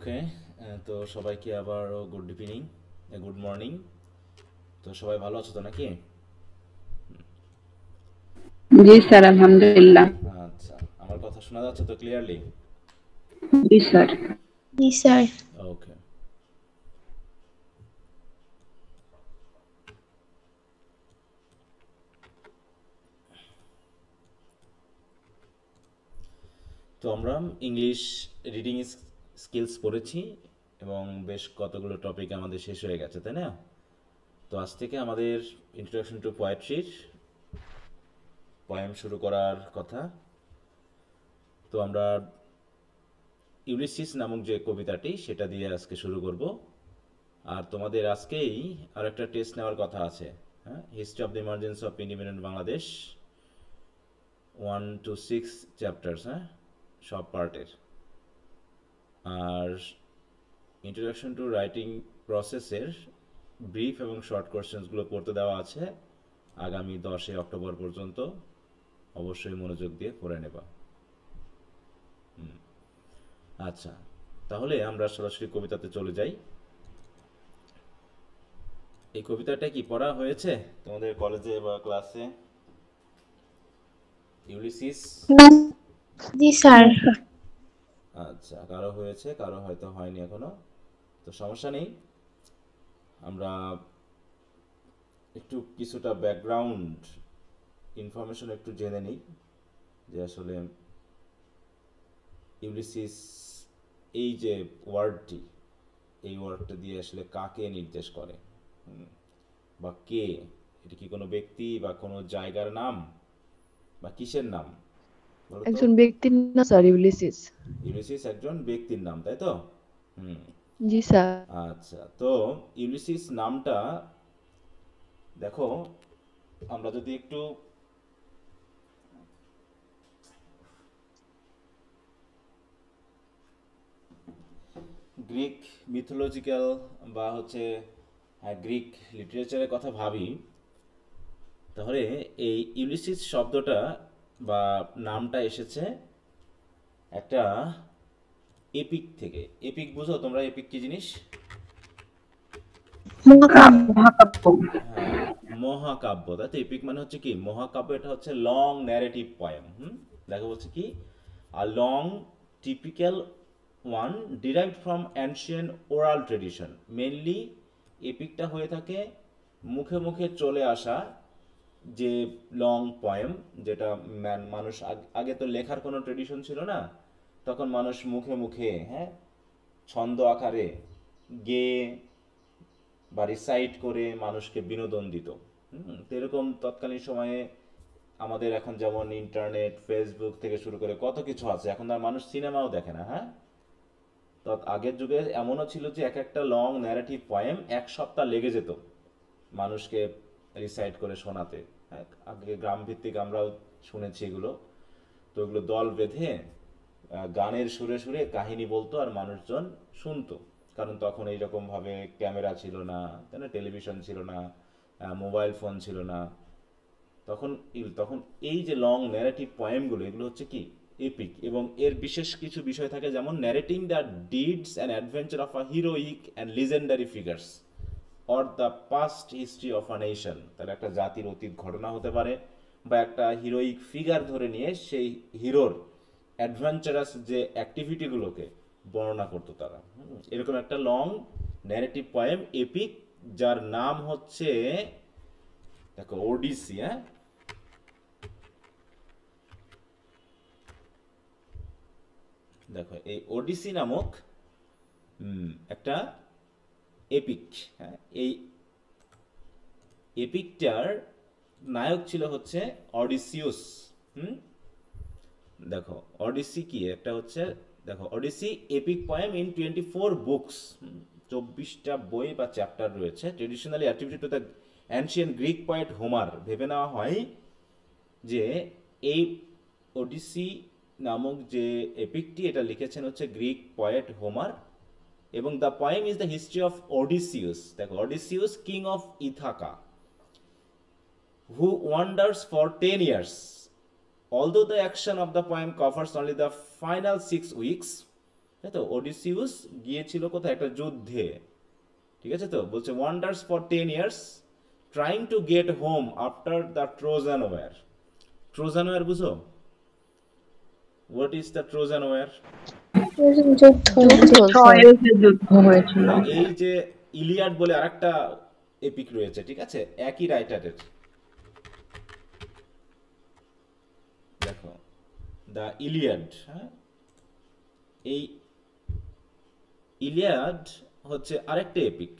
ওকে তো সবাইকে আবারও গুড ইভিনিং গুড মর্নিং তো সবাই ভালো আছো তো নাকি জি স্যার আলহামদুলিল্লাহ আচ্ছা আমার কথা শোনা যাচ্ছে তো ক্লিয়ারলি জি স্যার জি স্যার ওকে তো আমরা ইংলিশ রিডিং স্কিলস পড়েছি এবং বেশ কতগুলো টপিক আমাদের শেষ হয়ে গেছে তাই না তো আজ থেকে আমাদের ইন্ট্রোডাকশন টু পোয়েট্রির পয়েম শুরু করার কথা তো আমরা ইউলিসিস নামক যে কবিতাটি সেটা দিয়ে আজকে শুরু করব আর তোমাদের আজকেই আর একটা টেস্ট নেওয়ার কথা আছে হ্যাঁ history of the emergency of independent Bangladesh one two six chapters হ্যাঁ সব পার্টের আর ইন্ট্রোডাকশন টু রাইটিং প্রসেসের ব্রিফ এবং শর্ট কোয়েশ্চেন্সগুলো পড়তে দেওয়া আছে আগামী দশই অক্টোবর পর্যন্ত অবশ্যই মনোযোগ দিয়ে পড়ে নেবা আচ্ছা তাহলে আমরা সরাসরি কবিতাতে চলে যাই এই কবিতাটা কি পড়া হয়েছে তোমাদের কলেজে বা ক্লাসে ইউলিসিস জি স্যার আচ্ছা কারো হয়েছে কারো হয়তো হয়নি এখনো তো সমস্যা নেই আমরা একটু কিছুটা ব্যাকগ্রাউন্ড ইনফরমেশন একটু জেনে নিই যে আসলে ইউলিসিস এই যে ওয়ার্ডটি এই ওয়ার্ডটা দিয়ে আসলে কাকে নির্দেশ করে বা কে এটি কি কোনো ব্যক্তি বা কোনো জায়গার নাম বা কিসের নাম একজন ব্যক্তির নাম স্যার ইউলিসিস ইউলিসিস একজন ব্যক্তির নাম তাই তো হুম জি স্যার আচ্ছা তো ইউলিসিস নামটা দেখো আমরা যদি একটু গ্রিক মিথোলজিক্যাল বা হচ্ছে হ্যাঁ, গ্রিক লিটারেচারের কথা ভাবি তাহলে এই ইউলিসিস শব্দটা বা নামটা এসেছে একটা এপিক থেকে এপিক বুঝো তোমরা এপিক কি জিনিস মহাকাব্য তাই তো এপিক মানে হচ্ছে কি মহাকাব্য এটা হচ্ছে লং ন্যারেটিভ পয়েম হুম দেখো বলছে কি আর long typical one derive from ancient oral tradition mainly এপিকটা হয়ে থাকে মুখে মুখে চলে আসা যে লং পয়েম যেটা মানুষ আগে তো লেখার কোনো ট্রেডিশন ছিল না তখন মানুষ মুখে মুখে হ্যাঁ ছন্দ আকারে গেয়ে বা রিসাইট করে মানুষকে বিনোদন দিত তো এরকম তৎকালীন সময়ে আমাদের এখন যেমন ইন্টারনেট ফেসবুক থেকে শুরু করে কত কিছু আছে এখন আর মানুষ সিনেমাও দেখে না হ্যাঁ তো আগের যুগে এমনও ছিল যে এক একটা লং ন্যারেটিভ পয়েম এক সপ্তাহ লেগে যেত মানুষকে রিসাইড করে শোনাতে হ্যাঁ, আগে গ্রাম ভিত্তিক আমরাও শুনেছি এগুলো তো এগুলো দল বেঁধে গানের সুরে সুরে কাহিনী বলতো আর মানুষজন শুনতো কারণ তখন ভাবে ক্যামেরা ছিল না তাই না টেলিভিশন ছিল না মোবাইল ফোন ছিল না তখন তখন এই যে লং ন্যারেটিভ পয়েমগুলো এগুলো হচ্ছে কি এপিক এবং এর বিশেষ কিছু বিষয় থাকে যেমন narrating the deeds and adventure of a heroic and legendary figures or the past history of a nation তাহলে একটা জাতির অতীত ঘটনা হতে পারে বা একটা হিরোইক ফিগার ধরে নিয়ে সেই হিরোর অ্যাডভেঞ্চারাস যে অ্যাক্টিভিটিগুলোকে বর্ণনা করতো তারা এরকম একটা লং ন্যারেটিভ পয়েম এপিক যার নাম হচ্ছে দেখো ওডিসি হ্যাঁ দেখো এই ওডিসি নামক একটা এপিক হ্যাঁ এই এপিকটার নায়ক ছিল হচ্ছে অডিসিউস হুম দেখো অডিসি কি একটা হচ্ছে দেখো Odyssey epic poem in twenty four books চব্বিশটা বই বা চ্যাপ্টার রয়েছে traditionally attributed to the ancient Greek poet Homer ভেবে নেওয়া হয় যে এই ওডিসি নামক যে এপিকটি এটা লিখেছেন হচ্ছে গ্রিক পয়েট হোমার এবং the poem is the history of Odysseus দেখো Odysseus king of Ithaca who wanders for ten years although the action of the poem covers only the final six weeks তাই তো Odysseus গিয়েছিল কোথায় একটা যুদ্ধে ঠিক আছে তো বলছে wanders for ten years trying to get home after the Trojan war Trojan war বুঝো what is the Trojan war এই যে ইলিয়াড বলে আরেকটা এপিক রয়েছে ঠিক আছে একই রাইটারের দেখো ইলিয়াড হ্যাঁ? এই ইলিয়াড হচ্ছে আরেকটা এপিক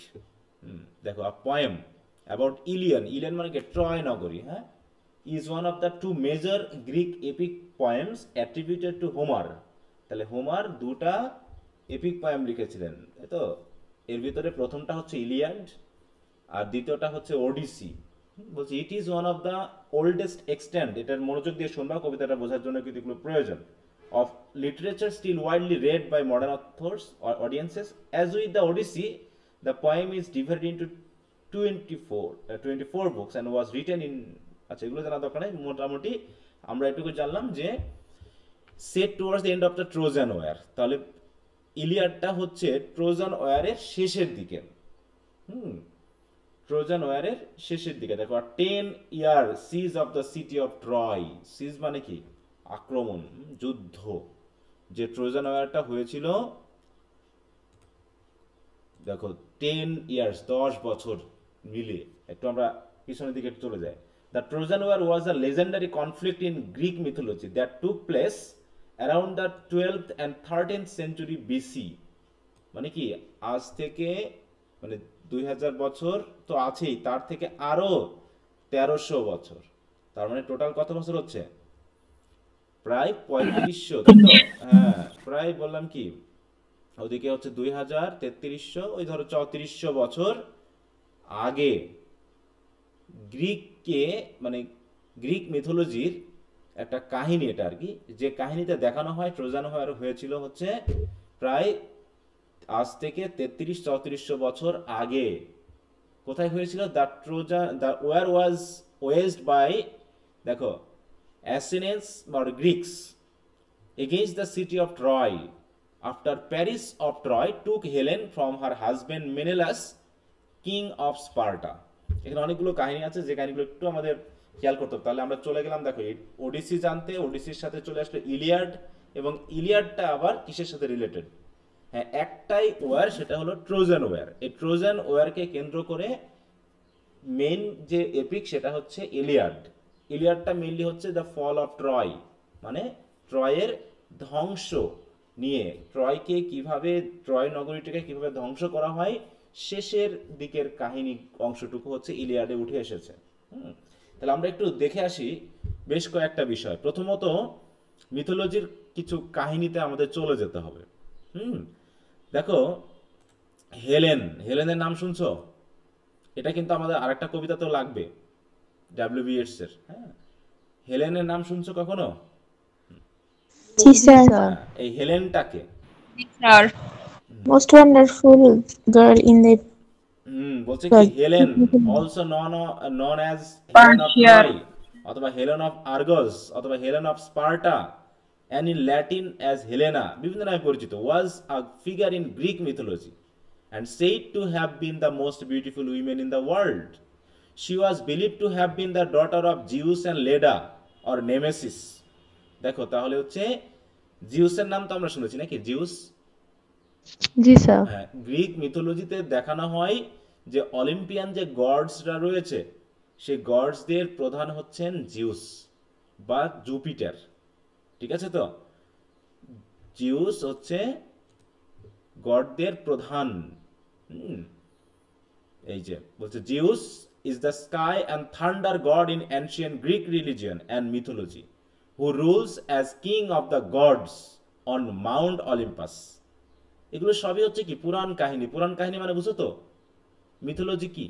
দেখো আ পয়েম অ্যাবাউট ইলিয়ান ইলিয়ান মানে কি ট্রয় নগরী হ্যাঁ is one of the two major Greek epic poems attributed to Homer তাহলে হোমার দুটা এপিক পয়েম লিখেছিলেন তাই তো এর ভিতরে প্রথমটা হচ্ছে ইলিয়াড আর দ্বিতীয়টা হচ্ছে ওডিসি বলছি it is one of the oldest extant এটার মনোযোগ দিয়ে শুনবা কবিতাটা বোঝার জন্য কিন্তু এগুলো প্রয়োজন of literature still widely read by modern authors audiences as with the Odyssey the poem is divide into twenty four twenty four books and was written in আচ্ছা এগুলো জানা দরকার নেই মোটামুটি আমরা এটুকু জানলাম যে set towards end of the Trojan war তাহলে ইলিয়ারটা হচ্ছে ট্রোজান ওয়ারের শেষের দিকে হুম ট্রোজান ওয়ারের শেষের দিকে দেখো আর ten year siege of the city of Troy siege মানে কি আক্রমণ যুদ্ধ যে ট্রোজান ওয়ারটা হয়েছিল দেখো টেন ইয়ার্স দশ বছর মিলে একটু আমরা পিছনের দিকে চলে যাই the Trojan war was a legendary conflict in Greek mythology that took place around the twelve and thirteen century BC মানে কি আজ থেকে মানে দুই হাজার বছর তো আছেই তার থেকে আরও তেরোশো বছর তার মানে টোটাল কত বছর হচ্ছে প্রায় পঁয়ত্রিশশো হ্যাঁ প্রায় বললাম কি ওদিকে হচ্ছে দুই হাজার তেত্রিশশো ওই ধরো চৌত্রিশশো বছর আগে গ্রিককে মানে গ্রিক মিথোলজির একটা কাহিনী এটা আর কি যে কাহিনীতে দেখানো হয় ট্রোজান হয়ার হয়েছিল হচ্ছে প্রায় আজ থেকে তেত্রিশ চৌত্রিশশো বছর আগে কোথায় হয়েছিল the Trojan the war was waged by দেখো অ্যাসিনেন্স বা Greeks against the city of Troy after Paris of Troy took Helen from her husband Menelaus king of Sparta এখানে অনেকগুলো কাহিনী আছে যে কাহিনীগুলো একটু আমাদের খেয়াল করতে তাহলে আমরা চলে গেলাম দেখো ওডিসি জানতে ওডিসির সাথে চলে আসলো ইলিয়াড এবং ইলিয়াডটা আবার কিসের সাথে রিলেটেড হ্যাঁ একটাই ওয়ার সেটা হলো ট্রোজেন ওয়ার এই ট্রোজেন ওয়ারকে কেন্দ্র করে মেন যে এপিক সেটা হচ্ছে ইলিয়ার্ড ইলিয়ার্ডটা মেনলি হচ্ছে দ্য ফল অফ ট্রয় মানে ট্রয়ের ধ্বংস নিয়ে ট্রয়কে কিভাবে ট্রয় নগরীটিকে কিভাবে ধ্বংস করা হয় শেষের দিকের কাহিনী অংশটুকু হচ্ছে ইলিয়াডে উঠে এসেছে হুম তাহলে আমরা একটু দেখে আসি বেশ কয়েকটা বিষয় প্রথমত মিথোলজির কিছু কাহিনীতে আমাদের চলে যেতে হবে হুম দেখো হেলেন হেলেনের নাম শুনছ এটা কিন্তু আমাদের আরেকটা তো লাগবে ডাব্লিউ বি এর হ্যাঁ হেলেনের নাম শুনছো কখনো হ্যাঁ, এই হেলেনটাকে most wonderful girl in the বলছে কি Helen also known known as অথবা হেলেন অফ আর্গস অথবা Helen of Sparta and in Latin as Helena বিভিন্ন নামে পরিচিত was a figure in Greek mythology and said to have been the most beautiful women in the world she was believe to have been the daughter of Zeus and Leda or Nemesis দেখো তাহলে হচ্ছে জিউসের নাম তো আমরা শুনেছি নাকি Zeus জি sir Greek হ্যাঁ, মিথোলজিতে দেখানো হয় যে অলিম্পিয়ান যে গডসরা রয়েছে সেই গডসদের প্রধান হচ্ছেন জিউস বা জুপিটার ঠিক আছে তো জিউস হচ্ছে গডদের প্রধান এই যে বলছে Zeus is the sky and thunder god in ancient Greek religion and mythology who rules as king of the gods on Mount Olympus এগুলো সবই হচ্ছে কি পুরাণ কাহিনী পুরাণ কাহিনী মানে বুঝো তো মিথোলজি কি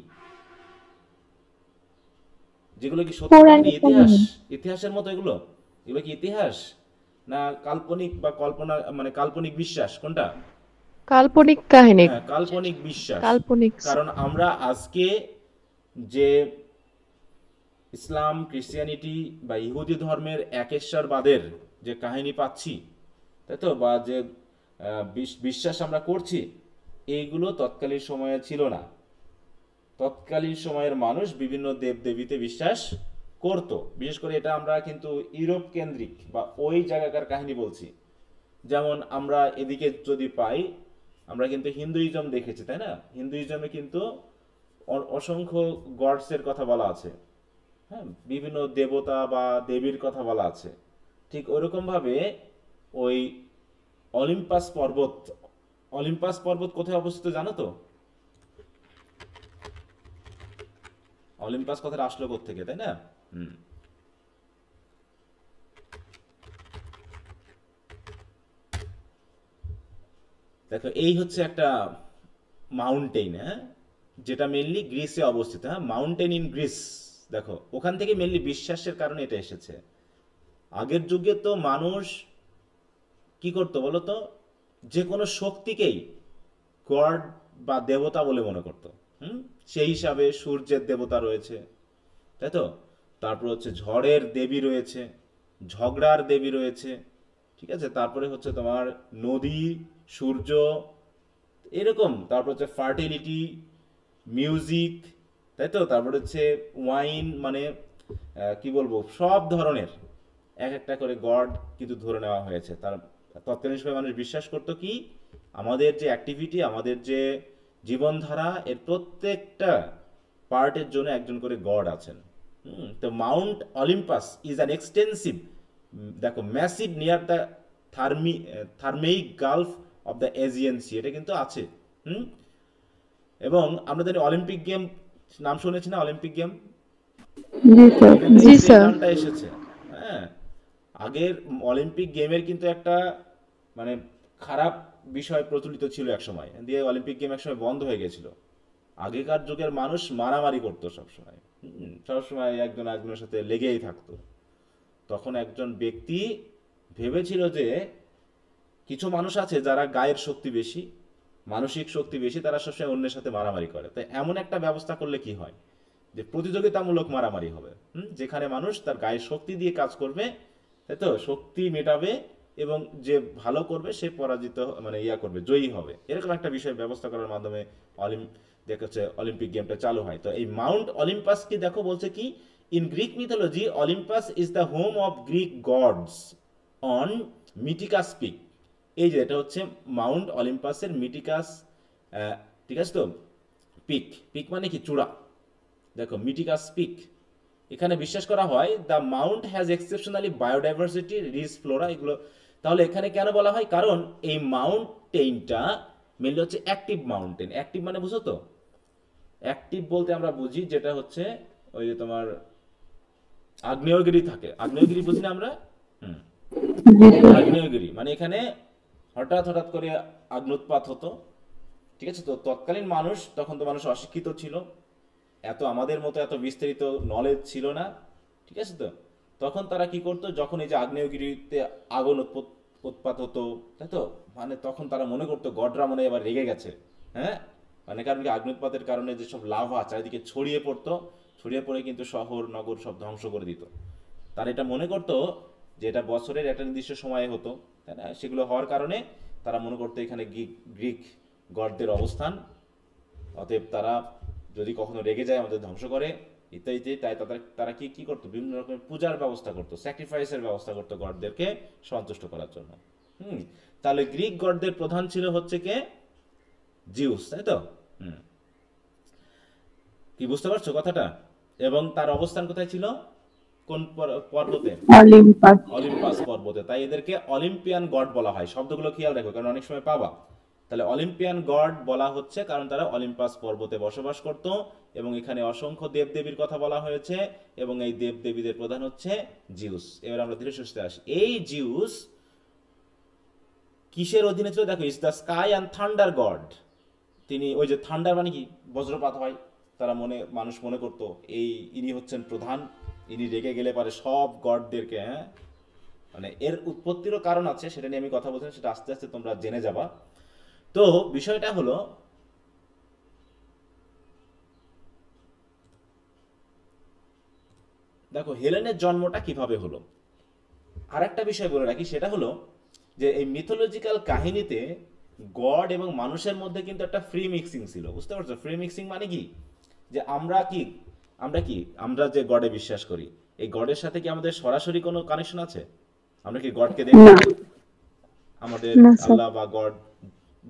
যেগুলো কি সত্যি ইতিহাস ইতিহাসের মতো এগুলো এগুলো কি ইতিহাস না কাল্পনিক বা কল্পনা মানে কাল্পনিক বিশ্বাস কোনটা কাল্পনিক কাহিনী হ্যাঁ, কাল্পনিক বিশ্বাস কাল্পনিক কারণ আমরা আজকে যে ইসলাম ক্রিশ্চিয়ানিটি বা ইহুদি ধর্মের একেশ্বরবাদের যে কাহিনী পাচ্ছি তাই তো বা যে বিশ্বাস আমরা করছি এইগুলো তৎকালীন সময়ে ছিল না তৎকালীন সময়ের মানুষ বিভিন্ন দেবদেবীতে বিশ্বাস করত বিশেষ করে এটা আমরা কিন্তু ইউরোপ কেন্দ্রিক বা ওই জায়গাকার কাহিনী বলছি যেমন আমরা এদিকে যদি পাই আমরা কিন্তু হিন্দুইজম দেখেছি তাই না হিন্দুইজমে কিন্তু অসংখ্য গডসের কথা বলা আছে হ্যাঁ বিভিন্ন দেবতা বা দেবীর কথা বলা আছে ঠিক ওরকমভাবে ওই অলিম্পাস পর্বত অলিম্পাস পর্বত কোথায় অবস্থিত জানো তো অলিম্পাস কথাটা আসলো থেকে তাই না হুম দেখো এই হচ্ছে একটা মাউন্টেন হ্যাঁ যেটা মেনলি গ্রিসে অবস্থিত হ্যাঁ মাউন্টেন ইন গ্রিস দেখো ওখান থেকে মেনলি বিশ্বাসের কারণে এটা এসেছে আগের যুগে তো মানুষ কি করতো বলতো যে কোনো শক্তিকেই গড বা দেবতা বলে মনে করতো হুম সেই হিসাবে সূর্যের দেবতা রয়েছে তাই তো তারপর হচ্ছে ঝড়ের দেবী রয়েছে ঝগড়ার দেবী রয়েছে ঠিক আছে তারপরে হচ্ছে তোমার নদী সূর্য এরকম তারপর হচ্ছে ফার্টিলিটি মিউজিক তাই তো তারপর হচ্ছে ওয়াইন মানে কি বলবো সব ধরনের এক একটা করে গড কিন্তু ধরে নেওয়া হয়েছে তার তৎকালীন সময় মানুষ বিশ্বাস করতো কি আমাদের যে অ্যাক্টিভিটি আমাদের যে জীবনধারা এর প্রত্যেকটা পার্টের জন্য একজন করে গড আছেন তো Mount Olympus is an extensive দেখো ম্যাসিভ নিয়ার দ্য থার্মি Thermaic gulf of the Aegean sea এটা কিন্তু আছে হুম এবং আমরা জানি অলিম্পিক গেম নাম শুনেছি না অলিম্পিক গেম এসেছে হ্যাঁ আগের অলিম্পিক গেমের কিন্তু একটা মানে খারাপ বিষয় প্রচলিত ছিল একসময় দিয়ে অলিম্পিক গেম একসময় বন্ধ হয়ে গেছিল আগেকার যুগের মানুষ মারামারি করতো সবসময় সবসময় একজন একজনের সাথে লেগেই থাকতো তখন একজন ব্যক্তি ভেবেছিল যে কিছু মানুষ আছে যারা গায়ের শক্তি বেশি মানসিক শক্তি বেশি তারা সবসময় অন্যের সাথে মারামারি করে তাই এমন একটা ব্যবস্থা করলে কি হয় যে প্রতিযোগিতামূলক মারামারি হবে যেখানে মানুষ তার গায়ের শক্তি দিয়ে কাজ করবে তাই তো শক্তি মেটাবে এবং যে ভালো করবে সে পরাজিত মানে ইয়া করবে জয়ী হবে এরকম একটা বিষয় ব্যবস্থা করার মাধ্যমে অলিম দেখাচ্ছে অলিম্পিক গেমটা চালু হয় তো এই মাউন্ট অলিম্পাসকে দেখো বলছে কি in Greek mythology Olympus is the home of Greek gods on Mytikas peak এই যে এটা হচ্ছে মাউন্ট অলিম্পাসের মিটিকাস ঠিক আছে তো পিক পিক মানে কি চূড়া দেখো মিটিকাস পিক এখানে বিশ্বাস করা হয় the mount has exceptionally biodiversity rich flora এগুলো তাহলে এখানে কেন বলা হয় কারণ এই মাউন্টেনটা মেনলি হচ্ছে অ্যাক্টিভ মাউন্টেন অ্যাক্টিভ মানে বুঝো তো অ্যাক্টিভ বলতে আমরা বুঝি যেটা হচ্ছে ওই যে তোমার আগ্নেয়গিরি থাকে আগ্নেয়গিরি বুঝি না আমরা আগ্নেয়গিরি মানে এখানে হঠাৎ হঠাৎ করে আগ্নুৎপাত হতো ঠিক আছে তো তৎকালীন মানুষ তখন তো মানুষ অশিক্ষিত ছিল এত আমাদের মতো এত বিস্তারিত নলেজ ছিল না ঠিক আছে তো তখন তারা কি করতো যখন এই যে আগ্নেয়গিরিতে আগুন উৎপাত হতো তাই তো মানে তখন তারা মনে করতো গডরা মনে এবার রেগে গেছে হ্যাঁ মানে কারণ কি উৎপাতের কারণে যেসব লাভা চারিদিকে ছড়িয়ে পড়তো ছড়িয়ে পড়ে কিন্তু শহর নগর সব ধ্বংস করে দিত তারা এটা মনে করতো যে এটা বছরের একটা নির্দিষ্ট সময়ে হতো তাই না সেগুলো হওয়ার কারণে তারা মনে করতো এখানে গ্রিক গডদের অবস্থান অতএব তারা যদি কখনো রেগে যায় আমাদের ধ্বংস করে ইত্যাদিতে তাই তাদের তারা কি কি করতো বিভিন্ন রকমের পূজার ব্যবস্থা করতো স্যাক্রিফাইসের ব্যবস্থা করতো গডদেরকে সন্তুষ্ট করার জন্য হুম তাহলে গ্রিক গডদের প্রধান ছিল হচ্ছে কে জিউস তাই তো হুম কি বুঝতে পারছো কথাটা এবং তার অবস্থান কোথায় ছিল কোন পর্বতে অলিম্পাস পর্বতে তাই এদেরকে অলিম্পিয়ান গড বলা হয় শব্দগুলো খেয়াল রাখো কারণ অনেক সময় পাবা তাহলে অলিম্পিয়ান গড বলা হচ্ছে কারণ তারা অলিম্পাস পর্বতে বসবাস করতো এবং এখানে অসংখ্য দেবদেবীর কথা বলা হয়েছে এবং এই দেবদেবীদের প্রধান হচ্ছে জিউস এবার আমরা ধীরে সুস্থে আসি এই জিউস কিসের অধীনে ছিল দেখো is the sky and thunder god তিনি ওই যে থান্ডার মানে কি বজ্রপাত হয় তারা মনে মানুষ মনে করতো এই ইনি হচ্ছেন প্রধান ইনি রেগে গেলে পারে সব গডদেরকে হ্যাঁ মানে এর উৎপত্তিরও কারণ আছে সেটা নিয়ে আমি কথা বলছি সেটা আস্তে আস্তে তোমরা জেনে যাবা তো বিষয়টা হলো দেখো হেলেনের জন্মটা কিভাবে হলো আর একটা বিষয় বলে রাখি সেটা হলো যে এই মিথোলজিক্যাল কাহিনীতে গড এবং মানুষের মধ্যে কিন্তু একটা ফ্রি মিক্সিং ছিল বুঝতে পারছো ফ্রি মিক্সিং মানে কি যে আমরা কি আমরা কি আমরা যে গডে বিশ্বাস করি এই গডের সাথে কি আমাদের সরাসরি কোনো কানেকশন আছে আমরা কি গডকে দেখি আমাদের আল্লাহ বা গড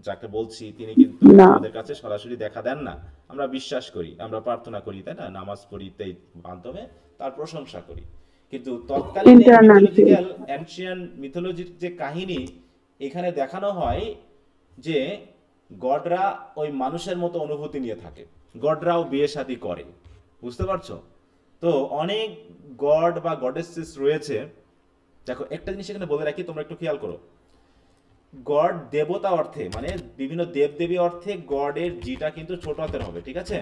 যাকে বলছি তিনি কিন্তু আমাদের কাছে সরাসরি দেখা দেন না আমরা বিশ্বাস করি আমরা প্রার্থনা করি তাই না নামাজ পড়ি তাই মাধ্যমে তার প্রশংসা করি কিন্তু তৎকালীন মিথোলজির যে কাহিনী এখানে দেখানো হয় যে গডরা ওই মানুষের মতো অনুভূতি নিয়ে থাকে গডরাও বিয়ে শাদি করে বুঝতে পারছো তো অনেক গড বা গডেসেস রয়েছে দেখো একটা জিনিস এখানে বলে রাখি তোমরা একটু খেয়াল করো গড দেবতা অর্থে মানে বিভিন্ন দেবদেবী অর্থে গডের জিটা কিন্তু ছোট হাতের হবে ঠিক আছে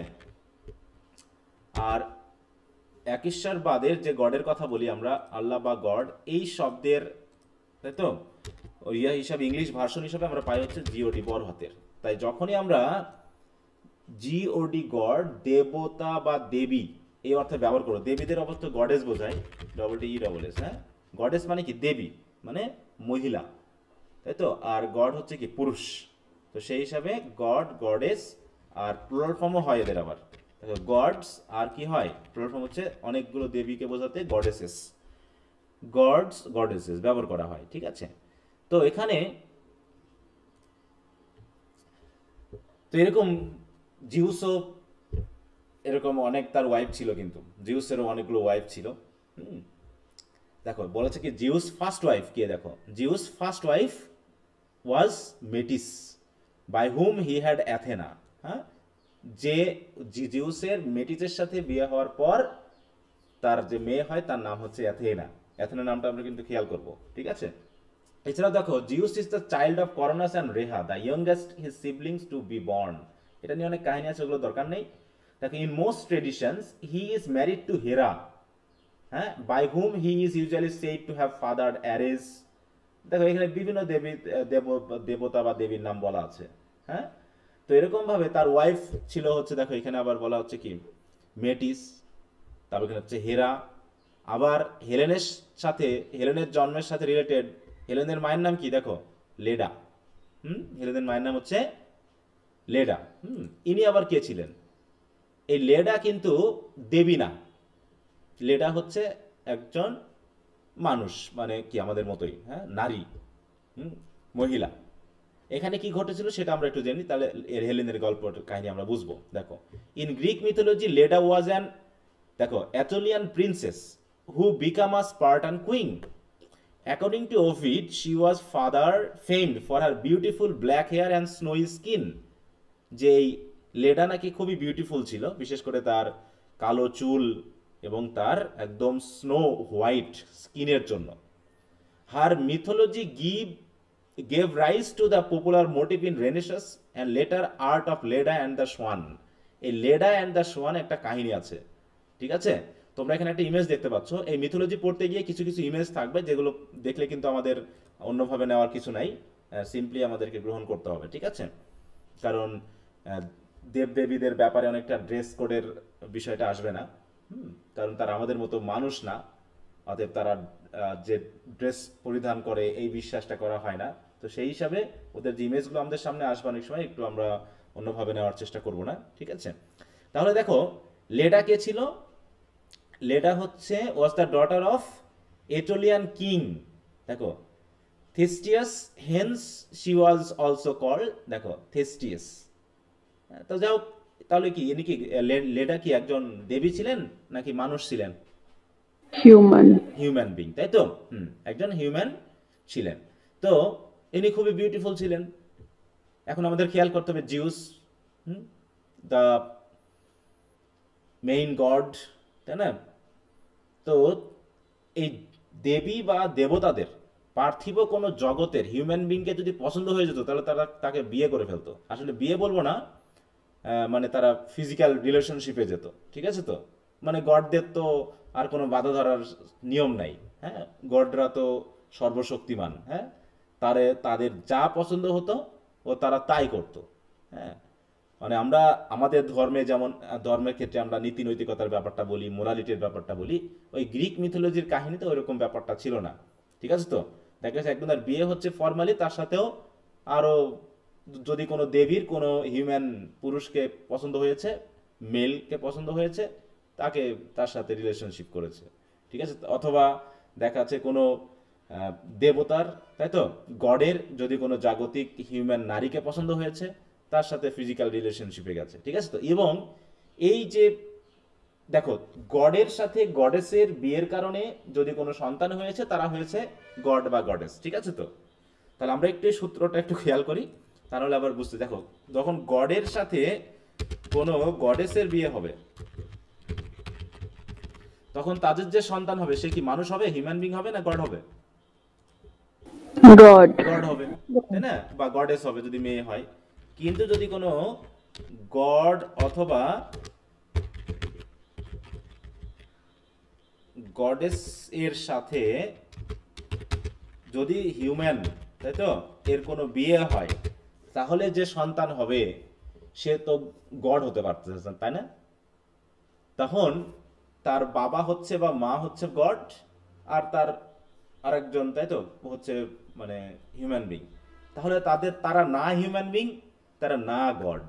আর একশ্বরবাদের যে গডের কথা বলি আমরা আল্লাহ বা গড এই শব্দের তাই তো ইয়া হিসাবে ইংলিশ ভার্সন হিসাবে আমরা পাই হচ্ছে জিওডি বড় হাতের তাই যখনই আমরা জিওডি গড দেবতা বা দেবী এই অর্থে ব্যবহার করো দেবীদের অবস্থা গডেস বোঝায় double T E double S হ্যাঁ গডেস মানে কি দেবী মানে মহিলা তাই তো আর গড হচ্ছে কি পুরুষ তো সেই হিসাবে গড গডেস আর প্লোরাল ফর্মও হয় এদের আবার গডস আর কি হয় প্লোরাল ফর্ম হচ্ছে অনেকগুলো দেবীকে বোঝাতে গডেসেস গডস গডেসেস ব্যবহার করা হয় ঠিক আছে তো এখানে তো এরকম জিউসও এরকম অনেক তার ওয়াইফ ছিল কিন্তু জিউসেরও অনেকগুলো ওয়াইফ ছিল দেখো বলেছে কি জিউস ফার্স্ট ওয়াইফ কে দেখো Zeus first wife was Metis by hmm he had Athena হ্যাঁ যে জিউসের মেটিসের সাথে বিয়ে হওয়ার পর তার যে মেয়ে হয় তার নাম হচ্ছে অ্যাথেনা অ্যাথেনা নামটা আমরা কিন্তু খেয়াল করব ঠিক আছে এছাড়া দেখো Zeus is the child of Cronus and Rhea the youngest his siblings to be born এটা নিয়ে অনেক কাহিনী আছে ওগুলো দরকার নেই দেখো in most traditions he is married to Hera হ্যাঁ by hmm he is usually said to have father Ares দেখো এখানে বিভিন্ন দেবী দেব দেবতা বা দেবীর নাম বলা আছে হ্যাঁ তো এরকম ভাবে তার ওয়াইফ ছিল হচ্ছে দেখো এখানে আবার বলা হচ্ছে কি মেটিস তারপর এখানে হচ্ছে হেরা আবার হেলেনের সাথে হেলেনের জন্মের সাথে রিলেটেড হেলেনের মায়ের নাম কি দেখো লেডা হুম হেলেনের মায়ের নাম হচ্ছে লেডা হুম ইনি আবার কে ছিলেন এই লেডা কিন্তু দেবী না লেডা হচ্ছে একজন মানুষ মানে কি আমাদের মতোই হ্যাঁ নারী মহিলা এখানে কি ঘটেছিল সেটা আমরা একটু জানি তাহলে এর হেলেনের গল্পের কাহিনী আমরা বুঝবো দেখো in Greek mythology Leda was an দেখো Aetolian princess who became a Spartan queen according to Ovid she was father fame for her beautiful black hair and snowy skin যে এই লেডা নাকি খুবই বিউটিফুল ছিল বিশেষ করে তার কালো চুল এবং তার একদম স্নো হোয়াইট স্কিনের জন্য her mythology give gave rise to the popular motif in Renaissance and later art of Leda and the swan এই লেডা অ্যান্ড দ্য সোয়ান একটা কাহিনী আছে ঠিক আছে তোমরা এখানে একটা ইমেজ দেখতে পাচ্ছ এই মিথোলজি পড়তে গিয়ে কিছু কিছু ইমেজ থাকবে যেগুলো দেখলে কিন্তু আমাদের অন্যভাবে নেওয়ার কিছু নাই সিম্পলি আমাদেরকে গ্রহণ করতে হবে ঠিক আছে কারণ দেবদেবীদের ব্যাপারে অনেকটা ড্রেস কোডের বিষয়টা আসবে না কারণ তারা আমাদের মতো মানুষ না অতএব তারা যে ড্রেস পরিধান করে এই বিশ্বাসটা করা হয় না তো সেই হিসাবে ওদের যে ইমেজগুলো আমাদের সামনে আসবে অনেক সময় একটু আমরা অন্যভাবে নেওয়ার চেষ্টা করব না ঠিক আছে তাহলে দেখো লেডা কে ছিল লেডা হচ্ছে was the daughter of Aetolian king দেখো Thestius hence she was also call দেখো থেস্টিয়াস তো যাই হোক তাহলে কি ইনি কি লেডা কি একজন দেবী ছিলেন নাকি মানুষ ছিলেন হিউম্যান হিউম্যান বিং তাই তো হুম একজন হিউম্যান ছিলেন তো ইনি খুবই বিউটিফুল ছিলেন এখন আমাদের খেয়াল করতে হবে জিউস দ্য মেইন গড তাই না তো এই দেবী বা দেবতাদের পার্থিব কোনো জগতের হিউম্যান বিংকে যদি পছন্দ হয়ে যেত তাহলে তারা তাকে বিয়ে করে ফেলতো আসলে বিয়ে বলবো না মানে তারা ফিজিক্যাল রিলেশনশিপে যেত ঠিক আছে তো মানে গডদের তো আর কোনো বাধা ধরার নিয়ম নাই হ্যাঁ গডরা তো সর্বশক্তিমান হ্যাঁ তারে তাদের যা পছন্দ হতো ও তারা তাই করত হ্যাঁ মানে আমরা আমাদের ধর্মে যেমন ধর্মের ক্ষেত্রে আমরা নীতি নৈতিকতার ব্যাপারটা বলি মোরালিটির ব্যাপারটা বলি ওই গ্রিক মিথোলজির কাহিনীতে ওইরকম ব্যাপারটা ছিল না ঠিক আছে তো দেখা গেছে একদম তার বিয়ে হচ্ছে ফর্মালি তার সাথেও আরও যদি কোনো দেবীর কোনো হিউম্যান পুরুষকে পছন্দ হয়েছে মেলকে পছন্দ হয়েছে তাকে তার সাথে রিলেশনশিপ করেছে ঠিক আছে অথবা দেখা যাচ্ছে কোনো দেবতার তাই তো গডের যদি কোনো জাগতিক হিউম্যান নারীকে পছন্দ হয়েছে তার সাথে ফিজিক্যাল রিলেশনশিপে গেছে ঠিক আছে তো এবং এই যে দেখো গডের সাথে গডেসের বিয়ের কারণে যদি কোনো সন্তান হয়েছে তারা হয়েছে গড বা গডেস ঠিক আছে তো তাহলে আমরা একটু সূত্রটা একটু খেয়াল করি তাহলে আবার বুঝতে দেখো যখন গডের সাথে কোনো গডেসের বিয়ে হবে তখন তাদের যে সন্তান হবে সে কি মানুষ হবে হিউম্যান বিং হবে না গড হবে গড গড হবে তাই না বা গডেস হবে যদি মেয়ে হয় কিন্তু যদি কোনো গড অথবা গডেস এর সাথে যদি হিউম্যান তাই তো এর কোনো বিয়ে হয় তাহলে যে সন্তান হবে সে তো গড হতে পারতেছে তাই না তখন তার বাবা হচ্ছে বা মা হচ্ছে গড আর তার আরেকজন তাই তো হচ্ছে মানে হিউম্যান বিং তাহলে তাদের তারা না হিউম্যান বিং তারা না গড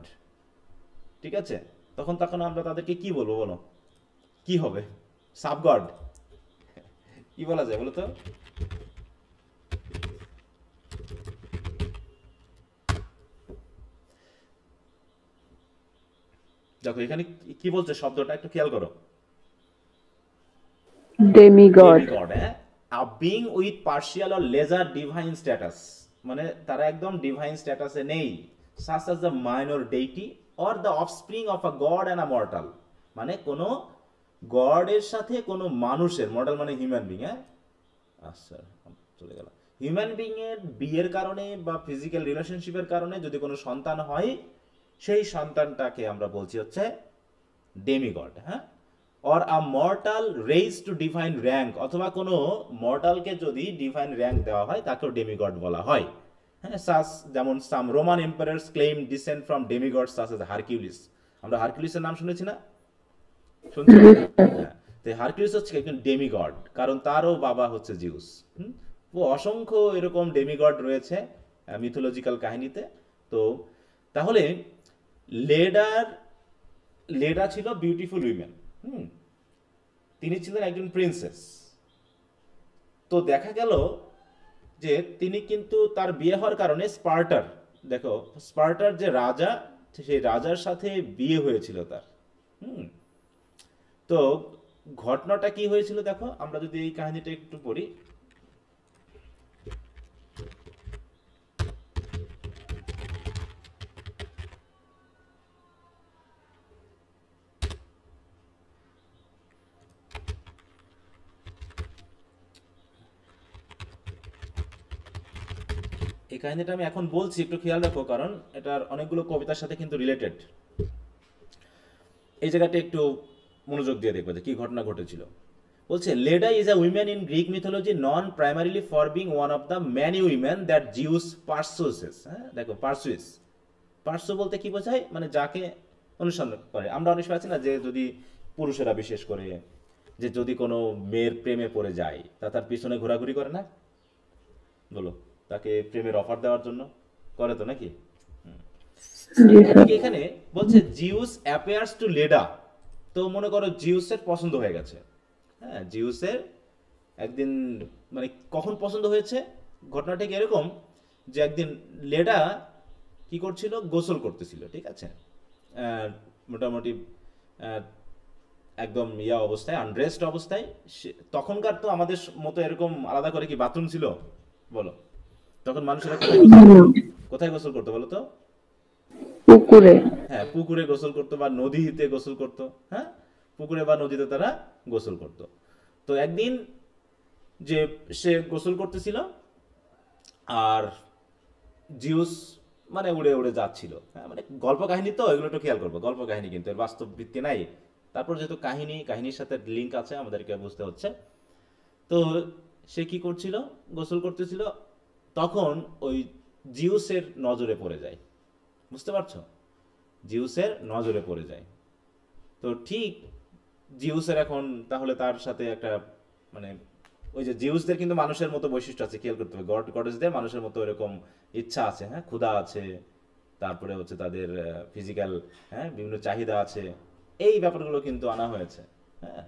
ঠিক আছে তখন তখন আমরা তাদেরকে কি বলবো বলো কি হবে সাব গড কি বলা যায় বলো তো দেখো এখানে কি বলছে শব্দটা একটু খেয়াল করো demigod a being with or lesser divine status মানে তারা একদম ডিভাইন স্ট্যাটাসে নেই such as the minor deity or the offspring of a god and a mortal মানে কোনো গডের সাথে কোনো মানুষের মর্টাল মানে হিউম্যান বিং হ্যাঁ আচ্ছা চলে হিউম্যান বিং এর বিয়ের কারণে বা ফিজিক্যাল রিলেশনশিপের কারণে যদি কোনো সন্তান হয় সেই সন্তানটাকে আমরা বলছি হচ্ছে ডেমিগড হ্যাঁ or a mortal raise to define rank অথবা কোনো মর্টালকে যদি ডিফাইন র্যাঙ্ক দেওয়া হয় তাকেও ডেমিগড বলা হয় হ্যাঁ সাস যেমন some Roman emperors claim descent from demigod such as Hercules আমরা হারকিউলিসের নাম শুনেছি না শুনছি হ্যাঁ, তো হারকিউলিস হচ্ছে একজন ডেমিগড কারণ তারও বাবা হচ্ছে জিউস ও অসংখ্য এরকম ডেমিগড রয়েছে মিথোলজিক্যাল কাহিনীতে তো তাহলে লেডার লেডা ছিল বিউটিফুল উইমেন হুম তিনি ছিলেন একজন প্রিন্সেস তো দেখা গেল যে তিনি কিন্তু তার বিয়ে হওয়ার কারণে স্পার্টার দেখো স্পার্টার যে রাজা সেই রাজার সাথে বিয়ে হয়েছিল তার হুম তো ঘটনাটা কি হয়েছিল দেখো আমরা যদি এই কাহিনীটা একটু পড়ি এই কাহিনীটা আমি এখন বলছি একটু খেয়াল রাখো কারণ এটার অনেকগুলো কবিতার সাথে কিন্তু রিলেটেড এই জায়গাটা একটু মনোযোগ দিয়ে দেখবে যে ঘটনা ঘটেছিল বলছে Leda is a women in Greek mythology known primarily for being one of the many women that Zeus pursues হ্যাঁ দেখো পার্সুয়েস পার্সু বলতে কি বোঝায় মানে যাকে অনুসন্ধান করে আমরা অনেক সময় আছি না যে যদি পুরুষেরা বিশেষ করে যে যদি কোনো মেয়ের প্রেমে পড়ে যায় তা তার পিছনে ঘোরাঘুরি করে না বলো তাকে প্রেমের অফার দেওয়ার জন্য করে তো নাকি আচ্ছা, এখানে বলছে জিউস অ্যাপেয়ার্স টু লেডা তো মনে করো জিউসের পছন্দ হয়ে গেছে হ্যাঁ জিউসের একদিন মানে কখন পছন্দ হয়েছে ঘটনাটা কি এরকম যে একদিন লেডা কি করছিল গোসল করতেছিল ঠিক আছে মোটামুটি একদম ইয়া অবস্থায় আনড্রেসড অবস্থায় তখনকার তো আমাদের মতো এরকম আলাদা করে কি বাথরুম ছিল বলো তখন মানুষেরা কোথায় গোসল করতো বলতো পুকুরে হ্যাঁ পুকুরে গোসল করতো বা নদীতে গোসল করতো হ্যাঁ পুকুরে বা নদীতে তারা গোসল করতো তো একদিন যে সে গোসল করতেছিল আর জিউস মানে উড়ে উড়ে যাচ্ছিল হ্যাঁ মানে গল্প কাহিনী তো এগুলো একটু খেয়াল করবো গল্প কাহিনী কিন্তু এর বাস্তব ভিত্তি নাই তারপর যেহেতু কাহিনী কাহিনীর সাথে লিঙ্ক আছে আমাদেরকে বুঝতে হচ্ছে তো সে কি করছিল গোসল করতেছিল তখন ওই জিউসের নজরে পড়ে যায় বুঝতে পারছো জিউসের নজরে পড়ে যায় তো ঠিক জিউসের এখন তাহলে তার সাথে একটা মানে ওই যে জিউসদের কিন্তু মানুষের মতো বৈশিষ্ট্য আছে খেয়াল করতে হবে গড গডেসদের মানুষের মতো এরকম ইচ্ছা আছে হ্যাঁ ক্ষুধা আছে তারপরে হচ্ছে তাদের ফিজিক্যাল হ্যাঁ বিভিন্ন চাহিদা আছে এই ব্যাপারগুলো কিন্তু আনা হয়েছে হ্যাঁ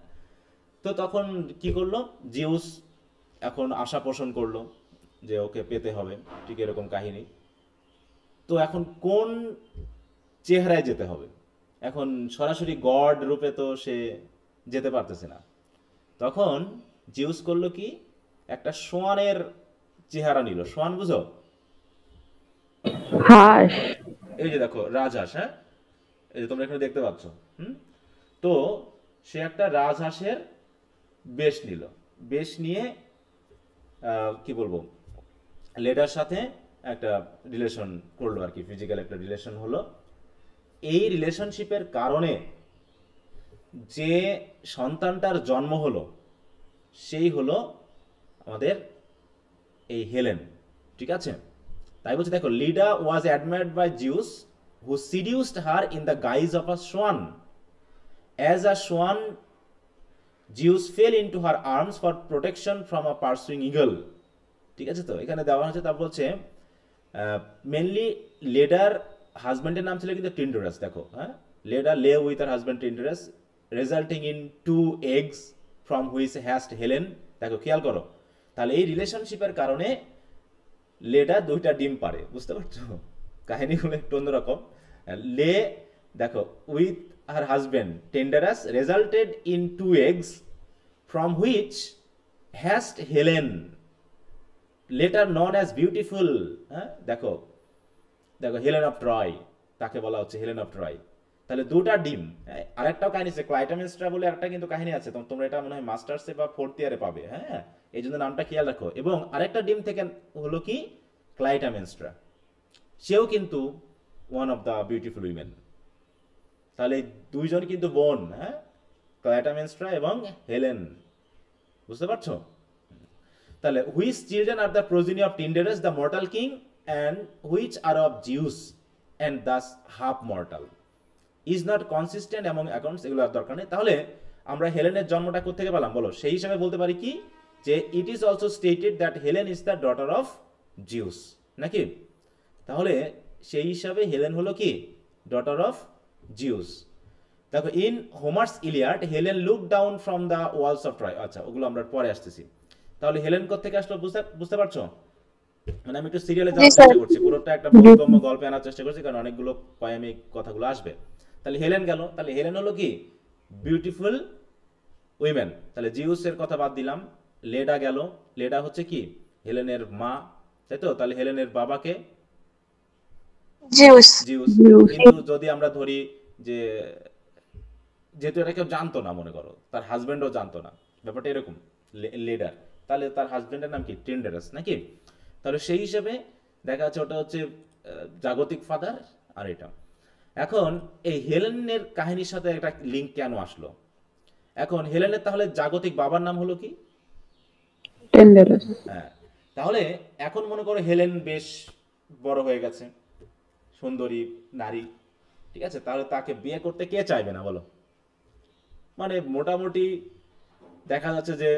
তো তখন কি করলো জিউস এখন আশা পোষণ করলো যে ওকে পেতে হবে ঠিক এরকম কাহিনী তো এখন কোন চেহারায় যেতে হবে এখন সরাসরি গড রূপে তো সে যেতে পারতেছে না তখন জিউস করলো কি একটা সোয়ানের চেহারা নিল সোয়ান বুঝো এই যে দেখো রাজহাঁস হ্যাঁ এই যে তোমরা এখানে দেখতে পাচ্ছ হুম তো সে একটা রাজহাঁসের বেশ নিল বেশ নিয়ে কি বলবো লেডার সাথে একটা রিলেশন করলো আর কি ফিজিক্যাল একটা রিলেশন হলো এই রিলেশনশিপের কারণে যে সন্তানটার জন্ম হলো সেই হলো আমাদের এই হেলেন ঠিক আছে তাই বলছে দেখো Leda was admired by Zeus who seduced her in the guise of a swan as a swan Zeus fell in to her arms for protection from a pursuing eagle ঠিক আছে তো এখানে দেওয়া হয়েছে তারপর হচ্ছে মেনলি লেডার হাজব্যান্ডের নাম ছিল কিন্তু টিন্ডোরাস দেখো হ্যাঁ লেডার lay with her husband Tyndareus resulting in two eggs from which hatched Helen দেখো খেয়াল করো তাহলে এই রিলেশনশিপের কারণে লেডা দুইটা ডিম পারে বুঝতে পারছো কাহিনীগুলো একটু অন্যরকম লে দেখো with her husband Tyndareus resulted in two eggs from which hatched Helen later known as beautiful হ্যাঁ দেখো দেখো হেলেন অফ ট্রয় তাকে বলা হচ্ছে হেলেন অফ ট্রয় তাহলে দুটা ডিম হ্যাঁ? আরেকটাও কাহিনী আছে ক্লাইটামিনস্ট্রা বলে একটা কিন্তু কাহিনী আছে তোমরা এটা মনে হয় মাস্টার্সে বা ফোর্থ ইয়ারে পাবে হ্যাঁ এই জন্য নামটা খেয়াল রাখো এবং আরেকটা ডিম থেকে হলো কি ক্লাইটামিনস্ট্রা সেও কিন্তু one of the beautiful women তাহলে দুইজন কিন্তু বোন হ্যাঁ ক্লাইটামেন্সট্রা এবং হেলেন বুঝতে পারছো তাহলে which children are the progeny of Tyndareus the mortal king and which are of Zeus and thus half mortal is not consistent এবং অ্যাকাউন্টস এগুলো দরকার নেই তাহলে আমরা হেলেনের জন্মটা কোথেকে পেলাম বলো সেই হিসাবে বলতে পারি কি যে it is also stated that Helen is the daughter of Zeus নাকি তাহলে সেই হিসাবে হেলেন হলো কি ডটার অফ জিউস দেখো in Homer's Iliad Helen look down from the walls of Troy আচ্ছা ওগুলো আমরা পরে আসতেছি তাহলে হেলেন কোথ থেকে আসলো বুঝতে বুঝতে পারছো মানে আমি একটু সিরিয়ালে যাওয়ার চেষ্টা করছি পুরোটা একটা বোধগম্য গল্পে আনার চেষ্টা করছি কারণ অনেকগুলো পয়েমে কথাগুলো আসবে তাহলে হেলেন গেল তাহলে হেলেন হলো কি বিউটিফুল উইমেন তাহলে জিউসের কথা বাদ দিলাম লেডা গেল লেডা হচ্ছে কি হেলেনের মা তাই তো তাহলে হেলেনের বাবাকে জিউস জিউস কিন্তু যদি আমরা ধরি যে যেহেতু এটা কেউ জানতো না মনে করো তার হাজবেন্ডও জানতো না ব্যাপারটা এরকম লেডার তাহলে তার হাজব্যান্ডের নাম কি টেন্ডারাস নাকি তাহলে সেই হিসেবে দেখা যাচ্ছে ওটা হচ্ছে জাগতিক ফাদার আর এটা এখন এই হেলেনের কাহিনীর সাথে একটা লিংক কেন আসলো এখন হেলেনের তাহলে জাগতিক বাবার নাম হলো কি হ্যাঁ তাহলে এখন মনে করো হেলেন বেশ বড় হয়ে গেছে সুন্দরী নারী ঠিক আছে তাহলে তাকে বিয়ে করতে কে চাইবে না বলো মানে মোটামুটি দেখা যাচ্ছে যে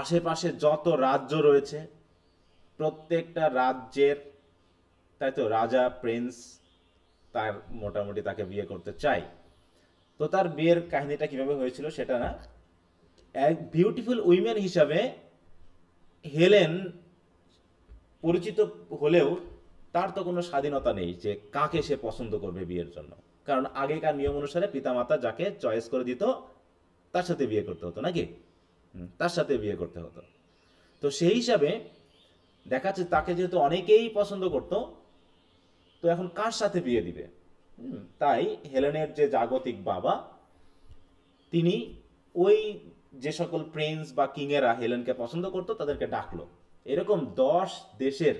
আশেপাশে যত রাজ্য রয়েছে প্রত্যেকটা রাজ্যের তাই তো রাজা প্রিন্স তার মোটামুটি তাকে বিয়ে করতে চাই তো তার বিয়ের কাহিনীটা কিভাবে হয়েছিল সেটা না এক বিউটিফুল উইমেন হিসাবে হেলেন পরিচিত হলেও তার তো কোনো স্বাধীনতা নেই যে কাকে সে পছন্দ করবে বিয়ের জন্য কারণ আগেকার নিয়ম অনুসারে পিতামাতা যাকে চয়েস করে দিত তার সাথে বিয়ে করতে হতো নাকি তার সাথে বিয়ে করতে হতো তো সেই হিসাবে দেখা যাচ্ছে তাকে যেহেতু অনেকেই পছন্দ করতো তো এখন কার সাথে বিয়ে দিবে তাই হেলেনের যে জাগতিক বাবা তিনি ওই যে সকল প্রিন্স বা কিংয়েরা হেলেনকে পছন্দ করতো তাদেরকে ডাকলো এরকম দশ দেশের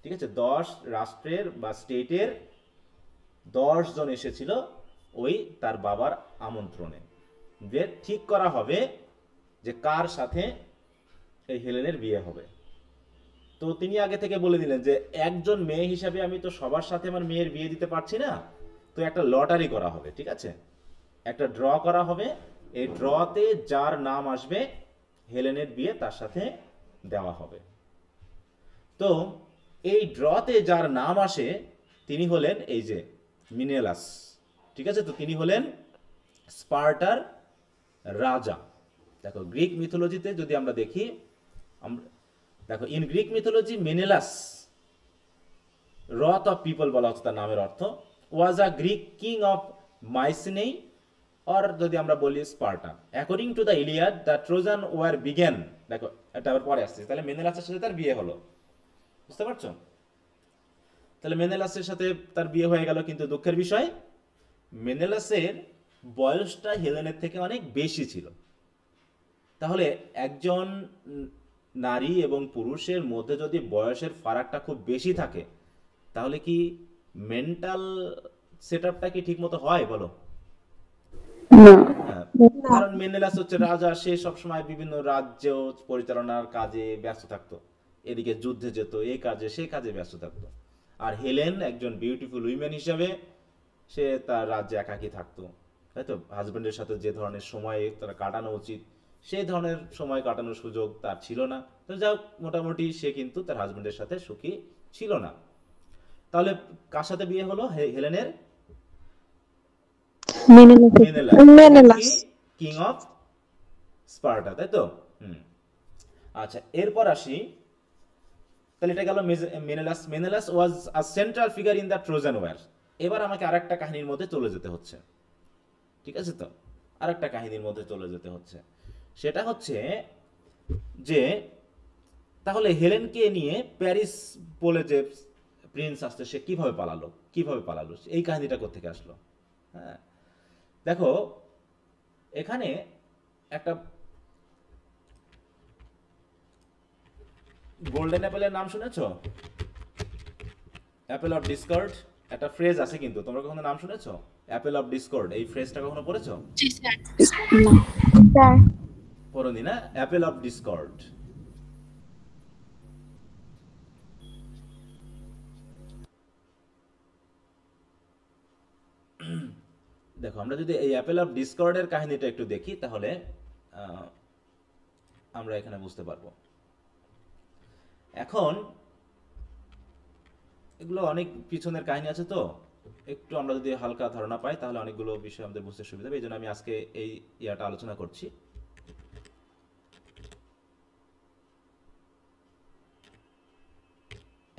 ঠিক আছে দশ রাষ্ট্রের বা স্টেটের দশ জন এসেছিল ওই তার বাবার আমন্ত্রণে যে ঠিক করা হবে যে কার সাথে এই হেলেনের বিয়ে হবে তো তিনি আগে থেকে বলে দিলেন যে একজন মেয়ে হিসাবে আমি তো সবার সাথে আমার মেয়ের বিয়ে দিতে পারছি না তো একটা লটারি করা হবে ঠিক আছে একটা ড্র করা হবে এই ড্রতে যার নাম আসবে হেলেনের বিয়ে তার সাথে দেওয়া হবে তো এই ড্রতে যার নাম আসে তিনি হলেন এই যে মিনেলাস ঠিক আছে তো তিনি হলেন স্পার্টার রাজা দেখো গ্রিক মিথোলজিতে যদি আমরা দেখি আমরা দেখো ইন গ্রিক মিথোলজি মেনেলাস রথ অফ পিপল বলা হচ্ছে তার নামের অর্থ was a Greek king of Mycenae or যদি আমরা বলি Sparta according to the Iliad the Trojan war began দেখো এটা আবার পরে আসছে তাহলে মেনেলাসের সাথে তার বিয়ে হলো বুঝতে পারছো তাহলে মেনেলাসের সাথে তার বিয়ে হয়ে গেল কিন্তু দুঃখের বিষয় মেনেলাসের বয়সটা হেলেনের থেকে অনেক বেশি ছিল তাহলে একজন নারী এবং পুরুষের মধ্যে যদি বয়সের ফারাকটা খুব বেশি থাকে তাহলে কি মেন্টাল সেট আপটা কি ঠিক মতো হয় বলো হ্যাঁ। কারণ মেনেলাস হচ্ছে রাজা সে সবসময় বিভিন্ন রাজ্য পরিচালনার কাজে ব্যস্ত থাকতো এদিকে যুদ্ধে যেত এই কাজে সে কাজে ব্যস্ত থাকতো আর হেলেন একজন বিউটিফুল উইমেন হিসাবে সে তার রাজ্যে একাকি থাকতো তাই তো হাজব্যান্ডের সাথে যে ধরনের সময় তারা কাটানো উচিত সেই ধরনের সময় কাটানোর সুযোগ তার ছিল না তো যাই মোটামুটি সে কিন্তু তার হাজব্যান্ডের সাথে সুখী ছিল না তাহলে কার সাথে বিয়ে হলো হেলেনের কিং অফ স্পার্টা তাই তো আচ্ছা এরপর আসি তাহলে এটা গেল Menelaus Menelaus was a central figure in the Trojan war এবার আমাকে আরেকটা কাহিনীর মধ্যে চলে যেতে হচ্ছে ঠিক আছে তো আর একটা কাহিনীর মধ্যে চলে যেতে হচ্ছে সেটা হচ্ছে যে তাহলে হেলেনকে নিয়ে প্যারিস বলে যে প্রিন্স আসতে সে কীভাবে পালালো কীভাবে পালালো এই কাহিনীটা কোথেকে আসলো হ্যাঁ দেখো এখানে একটা গোল্ডেন অ্যাপেলের নাম শুনেছ অ্যাপেল অফ ডিসকর্ড একটা ফ্রেজ আছে কিন্তু তোমরা কখনো নাম শুনেছ অ্যাপেল অফ ডিসকর্ড এই ফ্রেজটা কখনো পড়েছো করণী না অ্যাপেল অফ ডিসকর্ড দেখো আমরা যদি এই অ্যাপেল অফ ডিসকর্ডের কাহিনীটা একটু দেখি তাহলে আমরা এখানে বুঝতে পারবো এখন এগুলো অনেক পিছনের কাহিনী আছে তো একটু আমরা যদি হালকা ধারণা পাই তাহলে অনেকগুলো বিষয় আমাদের বুঝতে সুবিধা হবে এই জন্য আমি আজকে এই ইয়াটা আলোচনা করছি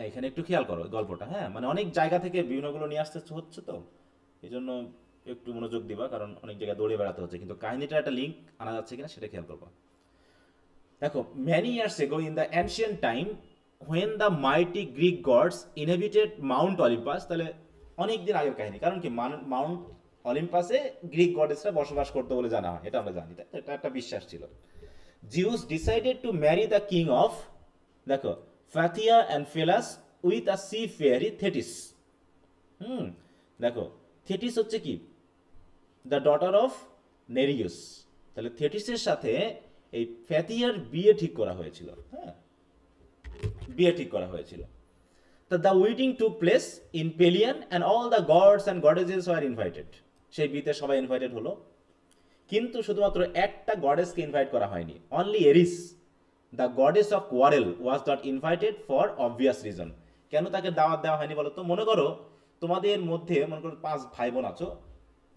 এখানে একটু খেয়াল করো গল্পটা হ্যাঁ মানে অনেক জায়গা থেকে বিভিন্নগুলো নিয়ে আসতে হচ্ছে তো এই জন্য একটু মনোযোগ দিবা কারণ অনেক জায়গায় দৌড়ে বেড়াতে হচ্ছে কিন্তু কাহিনীটা একটা লিঙ্ক আনা যাচ্ছে কিনা সেটা খেয়াল করবা দেখো many years ago in the ancient time when the mighty Greek gods inhabited Mount Olympus তাহলে অনেক দিন আগের কাহিনী কারণ কি মাউন্ট অলিম্পাসে গ্রিক গডেসরা বসবাস করতো বলে জানা হয় এটা আমরা জানি এটা একটা বিশ্বাস ছিল Zeus decided to marry the king of দেখো Phthia and Peleus with a sea fairy Thetis hmm দেখো থেটিস হচ্ছে কি দ্য ডটার অফ নেরিয়াস তাহলে থেটিসের সাথে এই ফ্যাথিয়ার বিয়ে ঠিক করা হয়েছিল হ্যাঁ বিয়ে ঠিক করা হয়েছিল তা the wedding took place in Pelion and all the gods and goddesses are invited সেই বিয়েতে সবাই ইনভাইটেড হলো কিন্তু শুধুমাত্র একটা গডেসকে ইনভাইট করা হয়নি only Eris the goddess of quarrel was not invited for obvious reason কেন তাকে দাওয়াত দেওয়া হয়নি বলো তো মনে করো তোমাদের মধ্যে মনে করো পাঁচ ভাই বোন আছো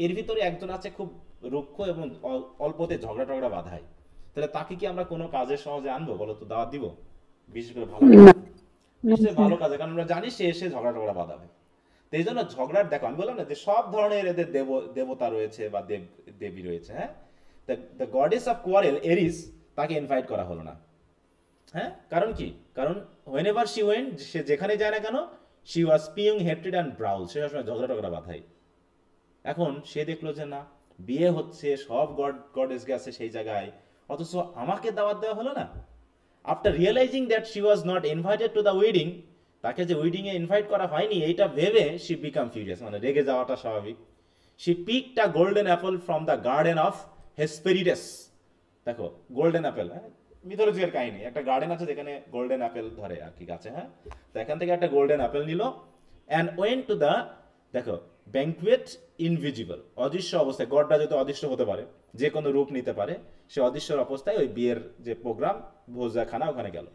এর ভিতরে একজন আছে খুব রুক্ষ এবং অল্পতে ঝগড়া টগড়া বাধায় তাহলে তাকে কি আমরা কোনো কাজে সহজে আনবো বলো তো দাওয়াত দিব বিশেষ করে ভালো নিশ্চয়ই ভালো কাজে কারণ আমরা জানি সে এসে ঝগড়া টগড়া বাঁধাবে তো এই জন্য ঝগড়ার দেখো আমি বললাম না যে সব ধরনের এদের দেব দেবতা রয়েছে বা দেব দেবী রয়েছে হ্যাঁ the goddess of quarrel Eris তাকে ইনভাইট করা হলো না হ্যাঁ কারণ কি কারণ হোয়েন এভার শি ওয়েন সে যেখানে যায় না কেন শি ওয়াজ পিং হেপটেড অ্যান্ড ব্রাউজ সে সবসময় ঝগড়া টগড়া বাধাই এখন সে দেখলো যে না বিয়ে হচ্ছে সব গড গডেস গেছে সেই জায়গায় অথচ আমাকে দাওয়াত দেওয়া হলো না after realising that she was not invited to the wedding তাকে যে ওয়েডিংয়ে ইনভাইট করা হয়নি এইটা ভেবে শি বিকাম ফিউরিয়াস মানে রেগে যাওয়াটা স্বাভাবিক she picked a golden apple from the garden of Hesperides দেখো গোল্ডেন অ্যাপেল হ্যাঁ মিথোলজিক্যাল কাহিনী একটা গার্ডেন আছে যেখানে গোল্ডেন আপেল ধরে আর কি গাছে হ্যাঁ তো এখান থেকে একটা গোল্ডেন আপেল নিল অ্যান্ড ওয়েন টু দ্য দেখো ব্যাংকুয়েট ইনভিজিবল অদৃশ্য অবস্থায় গডটা যেহেতু অদৃশ্য হতে পারে যে কোনো রূপ নিতে পারে সে অদৃশ্যর অবস্থায় ওই বিয়ের যে প্রোগ্রাম ভোজাখানা ওখানে গেল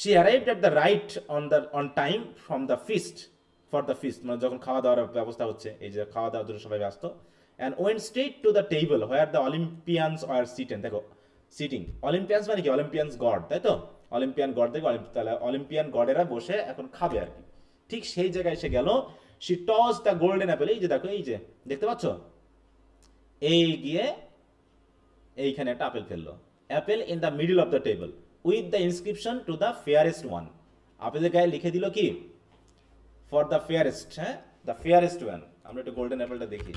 she arrived at the right on the on time from the feast for the feast মানে যখন খাওয়া দাওয়ার ব্যবস্থা হচ্ছে এই যে খাওয়া দাওয়ার জন্য সবাই ব্যস্ত and went straight to the table where the Olympians were seated দেখো সিটিং অলিম্পিয়ান্স মানে কি অলিম্পিয়ান্স গড তাই তো অলিম্পিয়ান গড দেখবে তাহলে অলিম্পিয়ান গডেরা বসে এখন খাবে আর কি ঠিক সেই জায়গায় এসে গেল she toss the golden apple এই যে দেখো এই যে দেখতে পাচ্ছ এই গিয়ে এইখানে একটা আপেল ফেললো apple in the middle of the table with the inscription to the fairest one আপেলের গায়ে লিখে দিল কি ফর দ্য ফেয়ারেস্ট হ্যাঁ দ্য ফেয়ারেস্ট ওয়ান আমরা একটু গোল্ডেন অ্যাপেলটা দেখি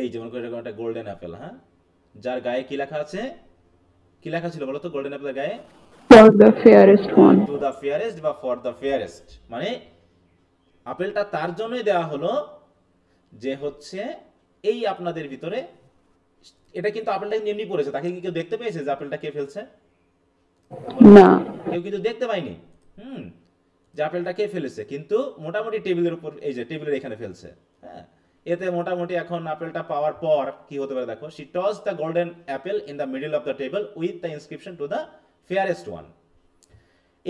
এই যেমন করে এরকম একটা গোল্ডেন অ্যাপেল হ্যাঁ যার গায়ে কি লেখা আছে কি লেখা ছিল বলো তো গোল্ডেন অ্যাপেলের গায়ে for the fairest one to the fairest বা ফর দ্য ফেয়ারেস্ট মানে আপেলটা তার জন্যই দেওয়া হলো যে হচ্ছে এই আপনাদের ভিতরে এটা কিন্তু আপেলটা এমনি পড়েছে তাকে কি কেউ দেখতে পেয়েছে যে আপেলটা কে ফেলছে না কেউ কিন্তু দেখতে পায়নি হুম যে আপেলটা কে ফেলেছে কিন্তু মোটামুটি টেবিলের উপর এই যে টেবিলের এখানে ফেলছে হ্যাঁ এতে মোটামুটি এখন আপেলটা পাওয়ার পর কি হতে পারে দেখো she toss the golden apple in the middle of the table with the inscription to the fairest one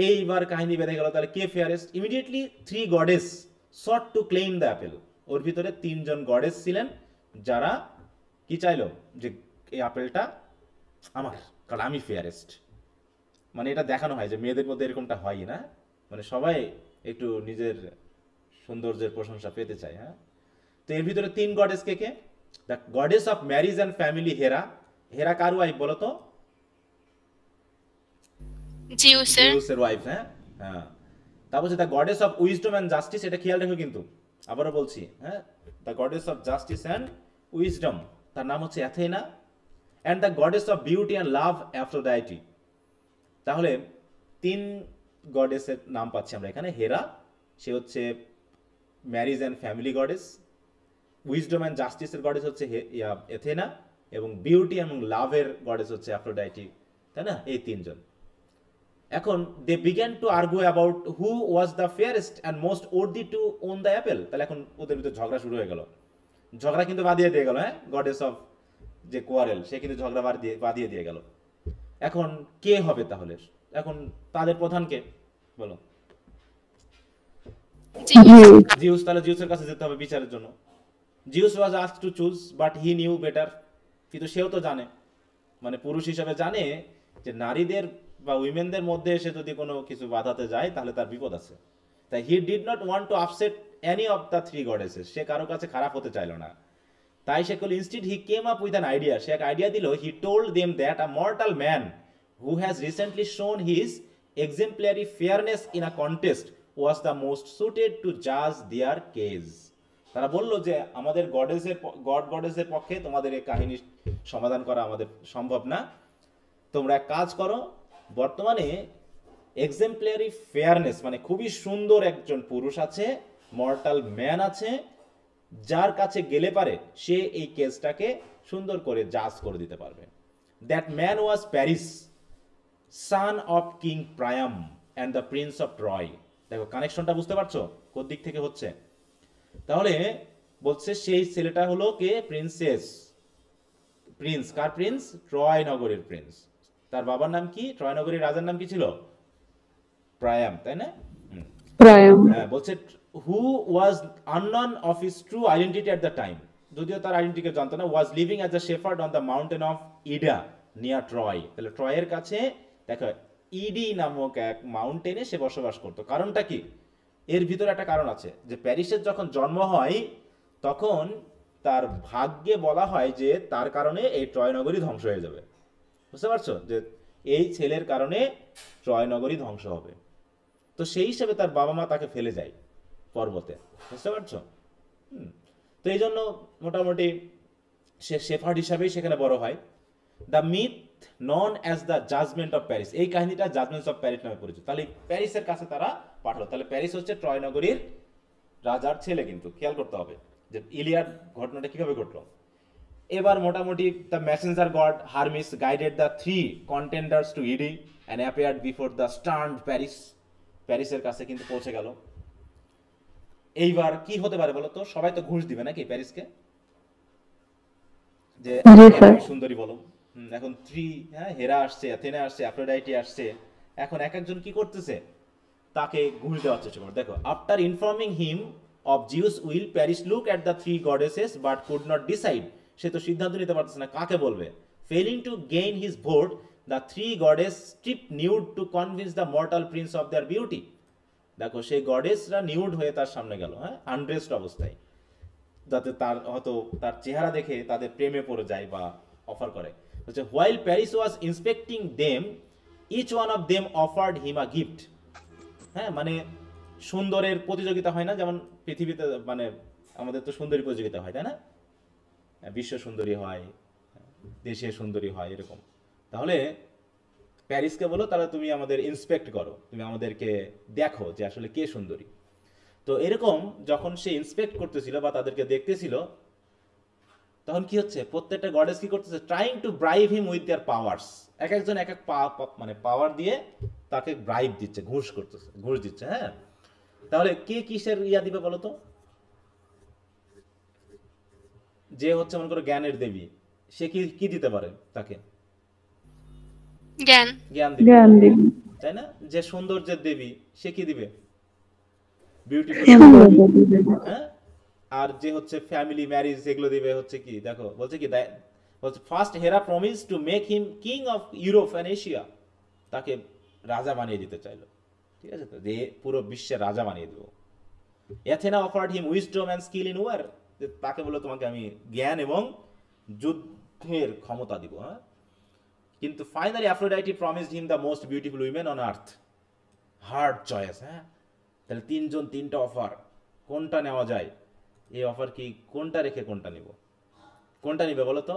এইবার কাহিনী বেঁধে গেল তাহলে কে fairest immediately three goddess sought to claim the apple ওর ভিতরে তিনজন গডেস ছিলেন যারা কি চাইলো যে এই আপেলটা আমার কারণ আমি ফেয়ারেস্ট মানে এটা দেখানো হয় যে মেয়েদের মধ্যে এরকমটা হয় না মানে সবাই একটু নিজের সৌন্দর্যের প্রশংসা পেতে চায় হ্যাঁ তো এর ভিতরে তিন গডেস কে কে the goddess of marriage and family Hera Hera কার ওয়াইফ বলো তো জিউসের ওয়াইফ হ্যাঁ হ্যাঁ তারপর the goddess of wisdom and justice এটা খেয়াল রেখো কিন্তু আবারও বলছি হ্যাঁ the goddess of justice and wisdom তার নাম হচ্ছে Athena and the goddess of beauty and love Aphrodite তাহলে তিন গডেসের নাম পাচ্ছি আমরা এখানে হেরা সে হচ্ছে marriage and family goddess wisdom and জাস্টিসের গডেস হচ্ছে এথেনা এবং বিউটি এবং লাভের গডেস হচ্ছে অ্যাফ্রোডাইটি তাই না এই তিনজন এখন they began to argue about who was the fairest and most worthy to own the apple তাহলে এখন ওদের ভিতরে ঝগড়া শুরু হয়ে গেল ঝগড়া কিন্তু বাদিয়ে দিয়ে গেল হ্যাঁ গডেস অফ যে কোয়ারেল সে কিন্তু ঝগড়া দিয়ে বাদিয়ে দিয়ে গেল এখন কে হবে তাহলে এখন তাদের প্রধান কে বলো জিউস তাহলে জিউসের কাছে যেতে হবে বিচারের জন্য Zeus was ask to choose but he knew better কিন্তু সেও তো জানে মানে পুরুষ হিসাবে জানে যে নারীদের বা উইমেনদের মধ্যে এসে যদি কোনো কিছু বাধাতে যায় তাহলে তার বিপদ আছে তাই he did not want to upset any of the three goddesses সে কারো কাছে খারাপ হতে চাইল না তাই সে কল instead he came up with an idea সে এক আইডিয়া দিল he told them that a mortal man who has recently shown his exemplary fairness in a contest was the most suited to জাজ দেয়ার case. তারা বলল যে আমাদের গডেসের god গডেসের পক্ষে তোমাদের এই কাহিনী সমাধান করা আমাদের সম্ভব না তোমরা এক কাজ করো বর্তমানে এক্সেম্পলারি ফেয়ারনেস মানে খুবই সুন্দর একজন পুরুষ আছে মর্টাল ম্যান আছে যার কাছে গেলে পারে সে এই কেসটাকে সুন্দর করে জাজ করে দিতে পারবে that man was Paris son of king Priam and the prince of Troy দেখো কানেকশনটা বুঝতে পারছো কোন দিক থেকে হচ্ছে তাহলে বলছে সেই ছেলেটা হলো কে প্রিন্সেস প্রিন্স কার প্রিন্স ট্রয় নগরের প্রিন্স তার বাবার নাম কি ট্রয় নগরের রাজার নাম কি ছিল প্রায়াম তাই না প্রায়াম হ্যাঁ বলছে who was unknown of his true identity at the time যদিও তার আইডেন্টিকে জানতো না was living as a shepherd on the mountain of Ida near Troy তাহলে ট্রয়ের কাছে দেখো ইডি নামক এক মাউন্টেনে সে বসবাস করতো কারণটা কি এর ভিতরে একটা কারণ আছে যে প্যারিসের যখন জন্ম হয় তখন তার ভাগ্যে বলা হয় যে তার কারণে এই ট্রয়নগরী ধ্বংস হয়ে যাবে বুঝতে পারছো যে এই ছেলের কারণে ট্রয়নগরী ধ্বংস হবে তো সেই হিসেবে তার বাবা মা তাকে ফেলে যায় পর্বতে বুঝতে পারছো তো এই জন্য মোটামুটি সে শেফার্ড হিসাবেই সেখানে বড় হয় the myth known as the judgement of Paris এই কাহিনীটা জাজমেন্টস অফ প্যারিস নামে পরিচিত তাহলে প্যারিসের কাছে তারা পাঠালো তাহলে প্যারিস হচ্ছে ট্রয় নগরীর রাজার ছেলে কিন্তু খেয়াল করতে হবে যে ইলিয়ার ঘটনাটা কিভাবে ঘটলো এবার মোটামুটি the messenger god Hermes guided the three contenders to Ida and appeared before the stunned Paris প্যারিসের কাছে কিন্তু পৌঁছে গেল এইবার কি হতে পারে বলো তো সবাই তো ঘুষ দিবে নাকি প্যারিসকে যে সুন্দরী বলো এখন থ্রি হ্যাঁ হেরা আসছে অ্যাথেনা আসছে অ্যাফ্রোডাইটি আসছে এখন এক একজন কি করতেছে তাকে ঘুষ দেওয়ার চেষ্টা করে দেখো after informing him of Zeus will Paris look at the three goddesses but could not decide সে তো সিদ্ধান্ত নিতে পারতেছে না কাকে বলবে failing to gain his vote the three goddess strip nude to convince the mortal prince of their beauty দেখো সেই গডেসরা নিউড হয়ে তার সামনে গেল হ্যাঁ আনড্রেসড অবস্থায় যাতে তার হয়তো তার চেহারা দেখে তাদের প্রেমে পড়ে যায় বা অফার করে হচ্ছে while Paris was inspecting them each one of them offered him a gift হ্যাঁ মানে সুন্দরের প্রতিযোগিতা হয় না যেমন পৃথিবীতে মানে আমাদের তো সুন্দরী প্রতিযোগিতা হয় তাই না হ্যাঁ, বিশ্ব সুন্দরী হয় দেশে সুন্দরী হয় এরকম তাহলে প্যারিসকে বলো তাহলে তুমি আমাদের ইন্সপেক্ট করো তুমি আমাদেরকে দেখো যে আসলে কে সুন্দরী তো এরকম যখন সে ইন্সপেক্ট করতেছিল বা তাদেরকে দেখতেছিল তখন কি হচ্ছে প্রত্যেকটা গডেস কি করতেছে trying to bribe him with their powers এক একজন এক এক মানে পাওয়ার দিয়ে তাকে ব্রাইব দিচ্ছে ঘুষ করতেছে ঘুষ দিচ্ছে হ্যাঁ তাহলে কে কিসের ইয়া দিবে বলতো যে হচ্ছে মনে করো জ্ঞানের দেবী সে কি কি দিতে পারে তাকে জ্ঞান জ্ঞান দিবে জ্ঞান দিবে তাই না যে সৌন্দর্যের দেবী সে কি দিবে বিউটিফুল হ্যাঁ আর যে হচ্ছে ফ্যামিলি ম্যারেজ এগুলো দিবে হচ্ছে কি দেখো বলছে কি first Hera promise to make him king of Europe and Asia তাকে রাজা বানিয়ে দিতে চাইলো ঠিক আছে তো যে পুরো বিশ্বের রাজা বানিয়ে দেবো Athena offered him wisdom and skill in war যে তাকে বললো তোমাকে আমি জ্ঞান এবং যুদ্ধের ক্ষমতা দিব হ্যাঁ কিন্তু finally Aphrodite promise him the most beautiful women on earth hard choice হ্যাঁ তাহলে তিনজন তিনটা অফার কোনটা নেওয়া যায় এই অফার কি কোনটা রেখে কোনটা নিব কোনটা নিবে বলো তো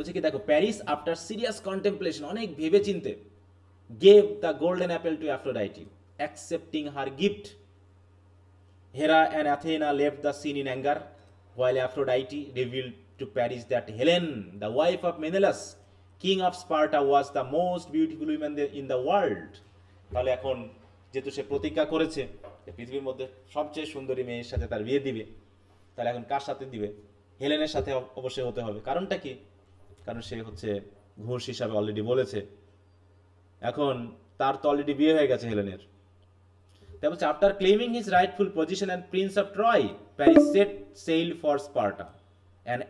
বলছে কি দেখো প্যারিস আফটার সিরিয়াস কন্টেম্পলেশন অনেক ভেবে চিনতে gave the golden apple to Aphrodite accepting her gift Hera and Athena লেভ the scene in anger while Aphrodite reveal to Paris that Helen the wife of Menelaus king of Sparta was the most beautiful women in the world তাহলে এখন যেহেতু সে প্রতিজ্ঞা করেছে পৃথিবীর মধ্যে সবচেয়ে সুন্দরী মেয়ের সাথে তার বিয়ে দিবে তাহলে এখন কার সাথে দিবে হেলেনের সাথে অবশ্যই হতে হবে কারণটা কি কারণ সে হচ্ছে ঘোষ হিসাবে অলরেডি বলেছে এখন তার তো অলরেডি বিয়ে হয়ে গেছে হেলেনের তারপর claiming his rightful position and prince of Troy Paris set for Sparta and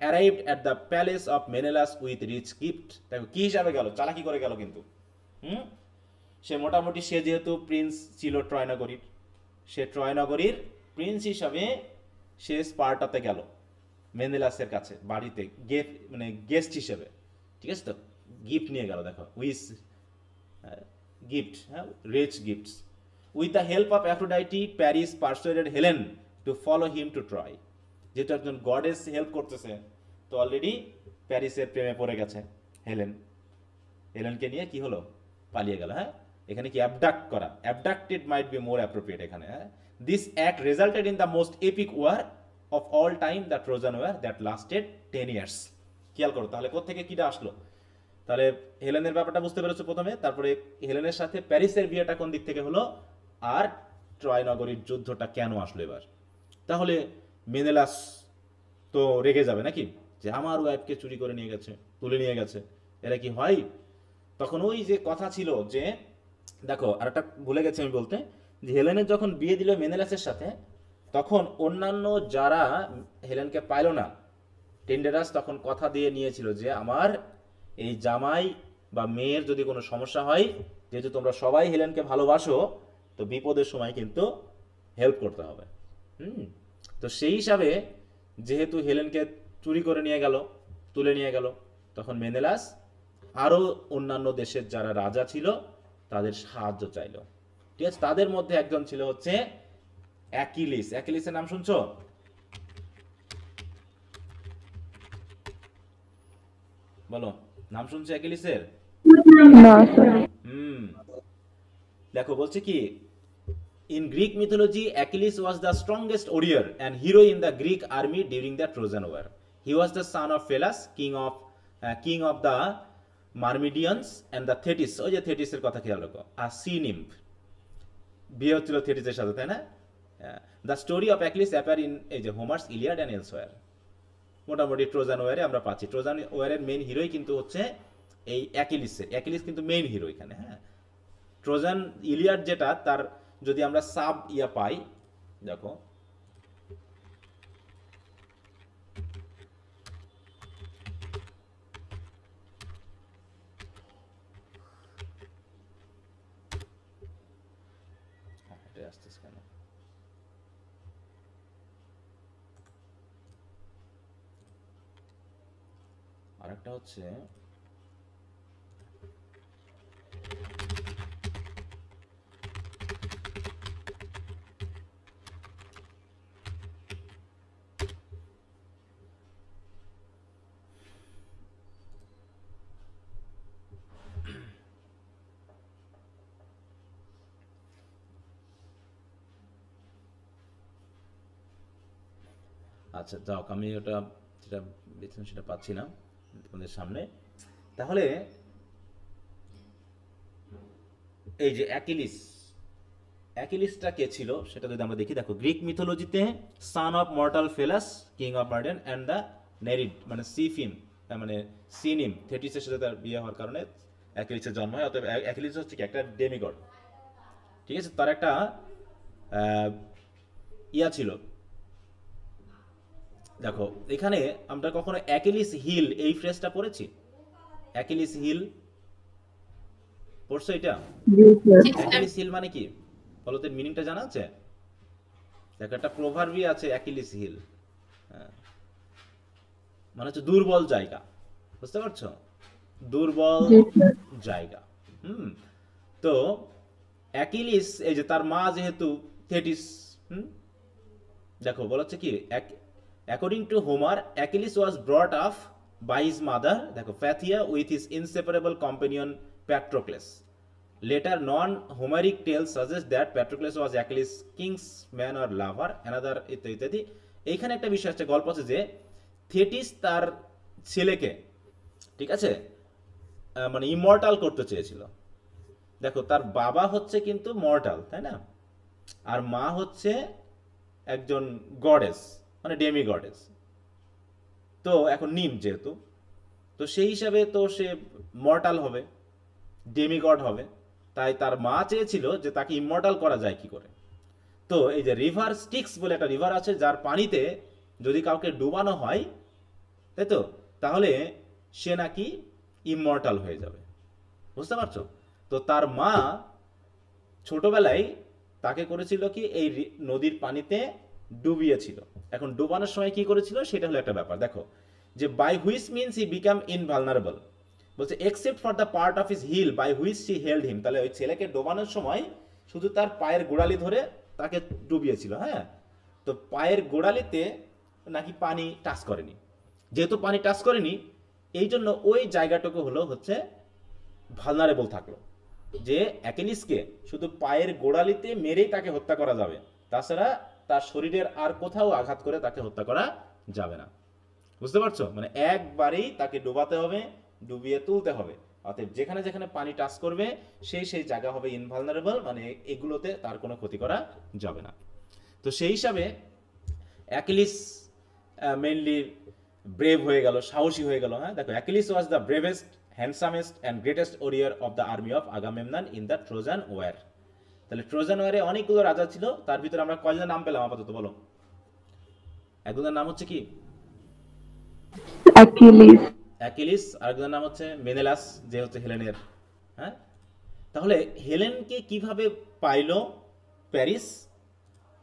at the palace of Menelaus with rich gift দেখো হিসাবে গেল চালাকি করে গেল কিন্তু হুম সে মোটামুটি সে যেহেতু প্রিন্স ছিল ট্রয়নগরীর সে ট্রয়নগরীর প্রিন্স হিসাবে সে স্পার্টাতে গেল মেন্দেলাসের কাছে বাড়িতে গেট মানে গেস্ট হিসেবে ঠিক আছে তো গিফট নিয়ে গেল দেখো উইস গিফট হ্যাঁ rich gifts with the help of Aphrodite Paris persuaded Helen to follow him to Troy যেহেতু একজন গডেস হেল্প করতেছে তো অলরেডি প্যারিসের প্রেমে পড়ে গেছে হেলেন হেলেনকে নিয়ে কি হলো পালিয়ে গেল হ্যাঁ এখানে কি অ্যাবডাক্ট করা অ্যাবডাক্টেড মাইট বি মোর অ্যাপ্রোপ্রিয়েট এখানে হ্যাঁ this act resulted in the most epic war of all time the Trojan war that lasted ten years খেয়াল করো তাহলে কোথেকে কীটা আসলো তাহলে হেলেনের ব্যাপারটা বুঝতে পেরেছো প্রথমে তারপরে হেলেনের সাথে প্যারিসের বিয়েটা কোন দিক থেকে হলো আর নগরীর যুদ্ধটা কেন আসলো এবার তাহলে মেনেলাস তো রেগে যাবে নাকি যে আমার ওয়াইফকে চুরি করে নিয়ে গেছে তুলে নিয়ে গেছে এরা কি হয় তখন ওই যে কথা ছিল যে দেখো আর একটা ভুলে গেছি আমি বলতে যে হেলেনের যখন বিয়ে দিল মেনেলাসের সাথে তখন অন্যান্য যারা হেলেনকে পাইল না টেন্ডারাস তখন কথা দিয়ে নিয়েছিল যে আমার এই জামাই বা মেয়ের যদি কোনো সমস্যা হয় যেহেতু তোমরা সবাই হেলেনকে ভালোবাসো তো বিপদের সময় কিন্তু হেল্প করতে হবে হুম তো সেই হিসাবে যেহেতু হেলেনকে চুরি করে নিয়ে গেল তুলে নিয়ে গেল তখন মেনেলাস আরও অন্যান্য দেশের যারা রাজা ছিল তাদের সাহায্য চাইল ঠিক আছে তাদের মধ্যে একজন ছিল হচ্ছে অ্যাকিলিস অ্যাকিলিসের নাম শুনছো বলো নাম শুনছো অ্যাকিলিসের না হুম দেখো বলছে কি In Greek mythology, Achilles was the strongest warrior and hero in the Greek army during the Trojan War. He was the son of Phelas, king of uh, king of the Myrmidons and the Thetis. ওই যে থেটিসের কথা খেয়াল রাখো আর C nymph বিয়ে হচ্ছিল থেটিসের সাথে তাই না the story of Achilles appear in এই যে হোমার্স ইলিয়াড অ্যান্ড ওয়ার মোটামুটি ট্রোজান ওয়ারে আমরা পাচ্ছি ট্রোজান ওয়ারের মেন হিরোই কিন্তু হচ্ছে এই অ্যাকিলিসের অ্যাকিলিস কিন্তু মেইন হিরো এখানে হ্যাঁ ট্রোজান ইলিয়াড যেটা তার যদি আমরা সাব ইয়া পাই দেখো হ্যাঁ, আসতেছে কেন ব্যাপারটা হচ্ছে আচ্ছা যাক আমি ওটা যেটা দিয়েছিলাম সেটা পাচ্ছি না তোমাদের সামনে তাহলে এই যে অ্যাকিলিস অ্যাকিলিসটা কে ছিল সেটা যদি আমরা দেখি দেখো গ্রিক মিথোলজিতে son of mortal Peleus king of Myrmidons and the Nereid মানে সিফিম মানে সিনিম থেটিসের সাথে তার বিয়ে হওয়ার কারণে অ্যাকিলিসের জন্ম হয় অতএব অ্যাকিলিস হচ্ছে কি একটা ডেমিগড ঠিক আছে তার একটা ইয়া ছিল দেখো এখানে আমরা কখনো অ্যাকিলিস হিল এই ফ্রেজটা পড়েছি অ্যাকিলিস হিল পড়ছো এটা অ্যাকিলিস হিল মানে কি বলতে মিনিংটা জানা আছে দেখো একটা প্রভারবি আছে অ্যাকিলিস হিল হ্যাঁ। মানে হচ্ছে দুর্বল জায়গা বুঝতে পারছো দুর্বল জায়গা হুম তো অ্যাকিলিস এই যে তার মা যেহেতু থেটিস হুম দেখো বলা হচ্ছে কি according to Homer Achilles was brought up by his mother দেখো Phthia with his inseparable companion Patroclus later non Homeric tale suggest that Patroclus was Achilles kinsman or lover another ইত্যাদি ইত্যাদি এইখানে একটা বিষয় আছে গল্প আছে যে থেটিস তার ছেলেকে ঠিক আছে মানে ইমর্টাল করতে চেয়েছিল দেখো তার বাবা হচ্ছে কিন্তু মর্টাল তাই না আর মা হচ্ছে একজন গডেস মানে ডেমি গডেস e তো এখন নিম যেহেতু তো সেই হিসাবে তো সে মর্টাল হবে ডেমি গড e হবে তাই তার মা চেয়েছিল যে তাকে ইমর্টাল করা যায় কি করে তো এই যে রিভার স্টিক্স বলে একটা রিভার আছে যার পানিতে যদি কাউকে ডুবানো হয় তাই তো তাহলে সে নাকি ইমর্টাল হয়ে যাবে বুঝতে পারছো তো তার মা ছোটবেলায় তাকে করেছিল কি এই নদীর পানিতে ডুবিয়েছিল এখন ডুবানোর সময় কি করেছিল সেটা হলো একটা ব্যাপার দেখো যে বাই হুইস মিনস হি বিকাম ইনভালনারেবল বলছে except for the part of his heel by which she held him তাহলে ওই ছেলেকে ডোবানোর সময় শুধু তার পায়ের গোড়ালি ধরে তাকে ডুবিয়েছিল হ্যাঁ তো পায়ের গোড়ালিতে নাকি পানি টাচ করেনি যেহেতু পানি টাচ করেনি এই জন্য ওই জায়গাটুকু হলো হচ্ছে ভালনারেবল থাকলো যে অ্যাকেলিসকে শুধু পায়ের গোড়ালিতে মেরেই তাকে হত্যা করা যাবে তাছাড়া তার শরীরের আর কোথাও আঘাত করে তাকে হত্যা করা যাবে না বুঝতে পারছো মানে একবারেই তাকে ডোবাতে হবে ডুবিয়ে তুলতে হবে অতএব যেখানে যেখানে পানি টাচ করবে সেই সেই জায়গা হবে ইনভালনারেবল মানে এগুলোতে তার কোনো ক্ষতি করা যাবে না তো সেই হিসাবে অ্যাকিলিস মেনলি ব্রেভ হয়ে গেল সাহসী হয়ে গেল হ্যাঁ দেখো Achilles was the bravest handsomest and greatest warrior of the army of Agamemnon in the Trojan war তাহলে ট্রোজান ওয়ারে অনেকগুলো রাজা ছিল তার ভিতরে আমরা কয়জনের নাম পেলাম আপাতত বলো একজনের নাম হচ্ছে কি অ্যাকিলিস অ্যাকিলিস আরেকজনের নাম হচ্ছে মেনেলাস যে হচ্ছে হেলেনের হ্যাঁ তাহলে হেলেনকে কিভাবে পাইলো প্যারিস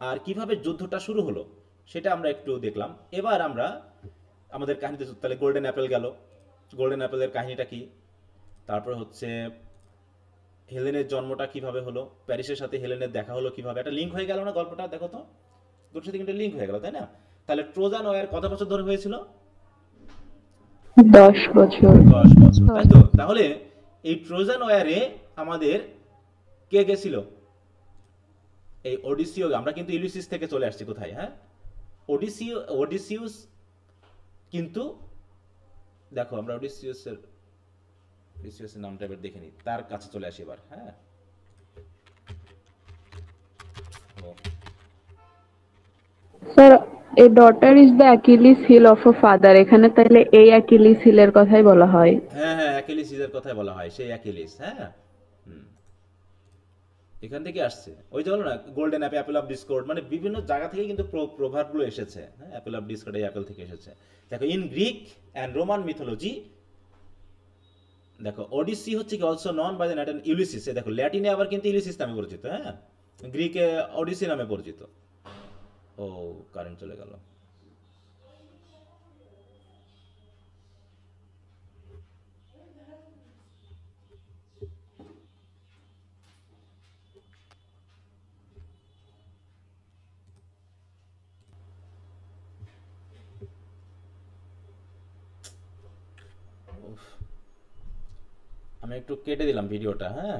আর কিভাবে যুদ্ধটা শুরু হলো সেটা আমরা একটু দেখলাম এবার আমরা আমাদের কাহিনীতে তাহলে গোল্ডেন অ্যাপেল গেল গোল্ডেন অ্যাপেলের কাহিনীটা কি তারপর হচ্ছে হেলেনের জন্মটা কিভাবে হলো প্যারিসের সাথে হেলেনের দেখা হলো কিভাবে একটা লিঙ্ক হয়ে গেল না গল্পটা দেখো তো দুটোর সাথে কিন্তু লিঙ্ক হয়ে গেল তাই না তাহলে ট্রোজান ওয়ার কত বছর ধরে হয়েছিল দশ বছর দশ বছর তাই তো হ্যাঁ। তাহলে এই ট্রোজান ওয়ারে আমাদের কে গেছিল এই ওডিসিও আমরা কিন্তু ইলিসিস থেকে চলে আসছি কোথায় হ্যাঁ ওডিসিও ওডিসিউস কিন্তু দেখো আমরা ওডিসিউসের নামটা এবার দেখে নিই তার কাছে চলে আসি এবার হ্যাঁ sir a daughter is the Achilles heel of a father এখানে তাহলে এই অ্যাকিলিস হিলের কথাই বলা হয় হ্যাঁ হ্যাঁ অ্যাকিলিস হিলের কথাই বলা হয় সেই অ্যাকিলিস হ্যাঁ এখান থেকে আসছে ওই যে বলো না গোল্ডেন অ্যাপ অ্যাপেল অফ ডিসকর্ড মানে বিভিন্ন জায়গা থেকে কিন্তু প্রভাবগুলো এসেছে হ্যাঁ অ্যাপেল অফ ডিসকর্ড এই অ্যাপেল থেকে এসেছে দেখো in Greek and Roman mythology দেখো ওডিসি হচ্ছে কি also known by the at Ulysses দেখো ল্যাটিনে আবার কিন্তু ইউলিসিস নামে পরিচিত হ্যাঁ গ্রিকে ওডিসি নামে পরিচিত ও কারেন্ট চলে গেল আমি একটু কেটে দিলাম ভিডিওটা হ্যাঁ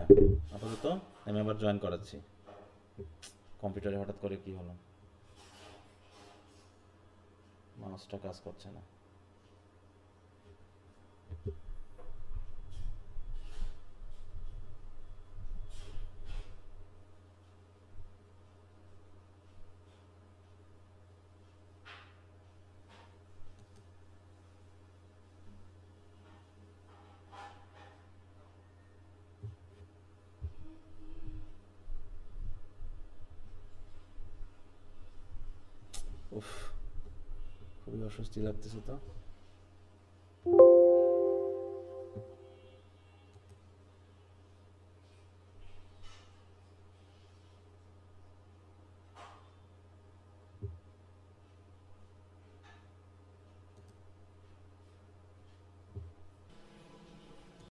আপাতত আমি আবার জয়েন করাচ্ছি কম্পিউটারে হঠাৎ করে কি হলো মাউসটা কাজ করছে না Schuss, die Leute so da.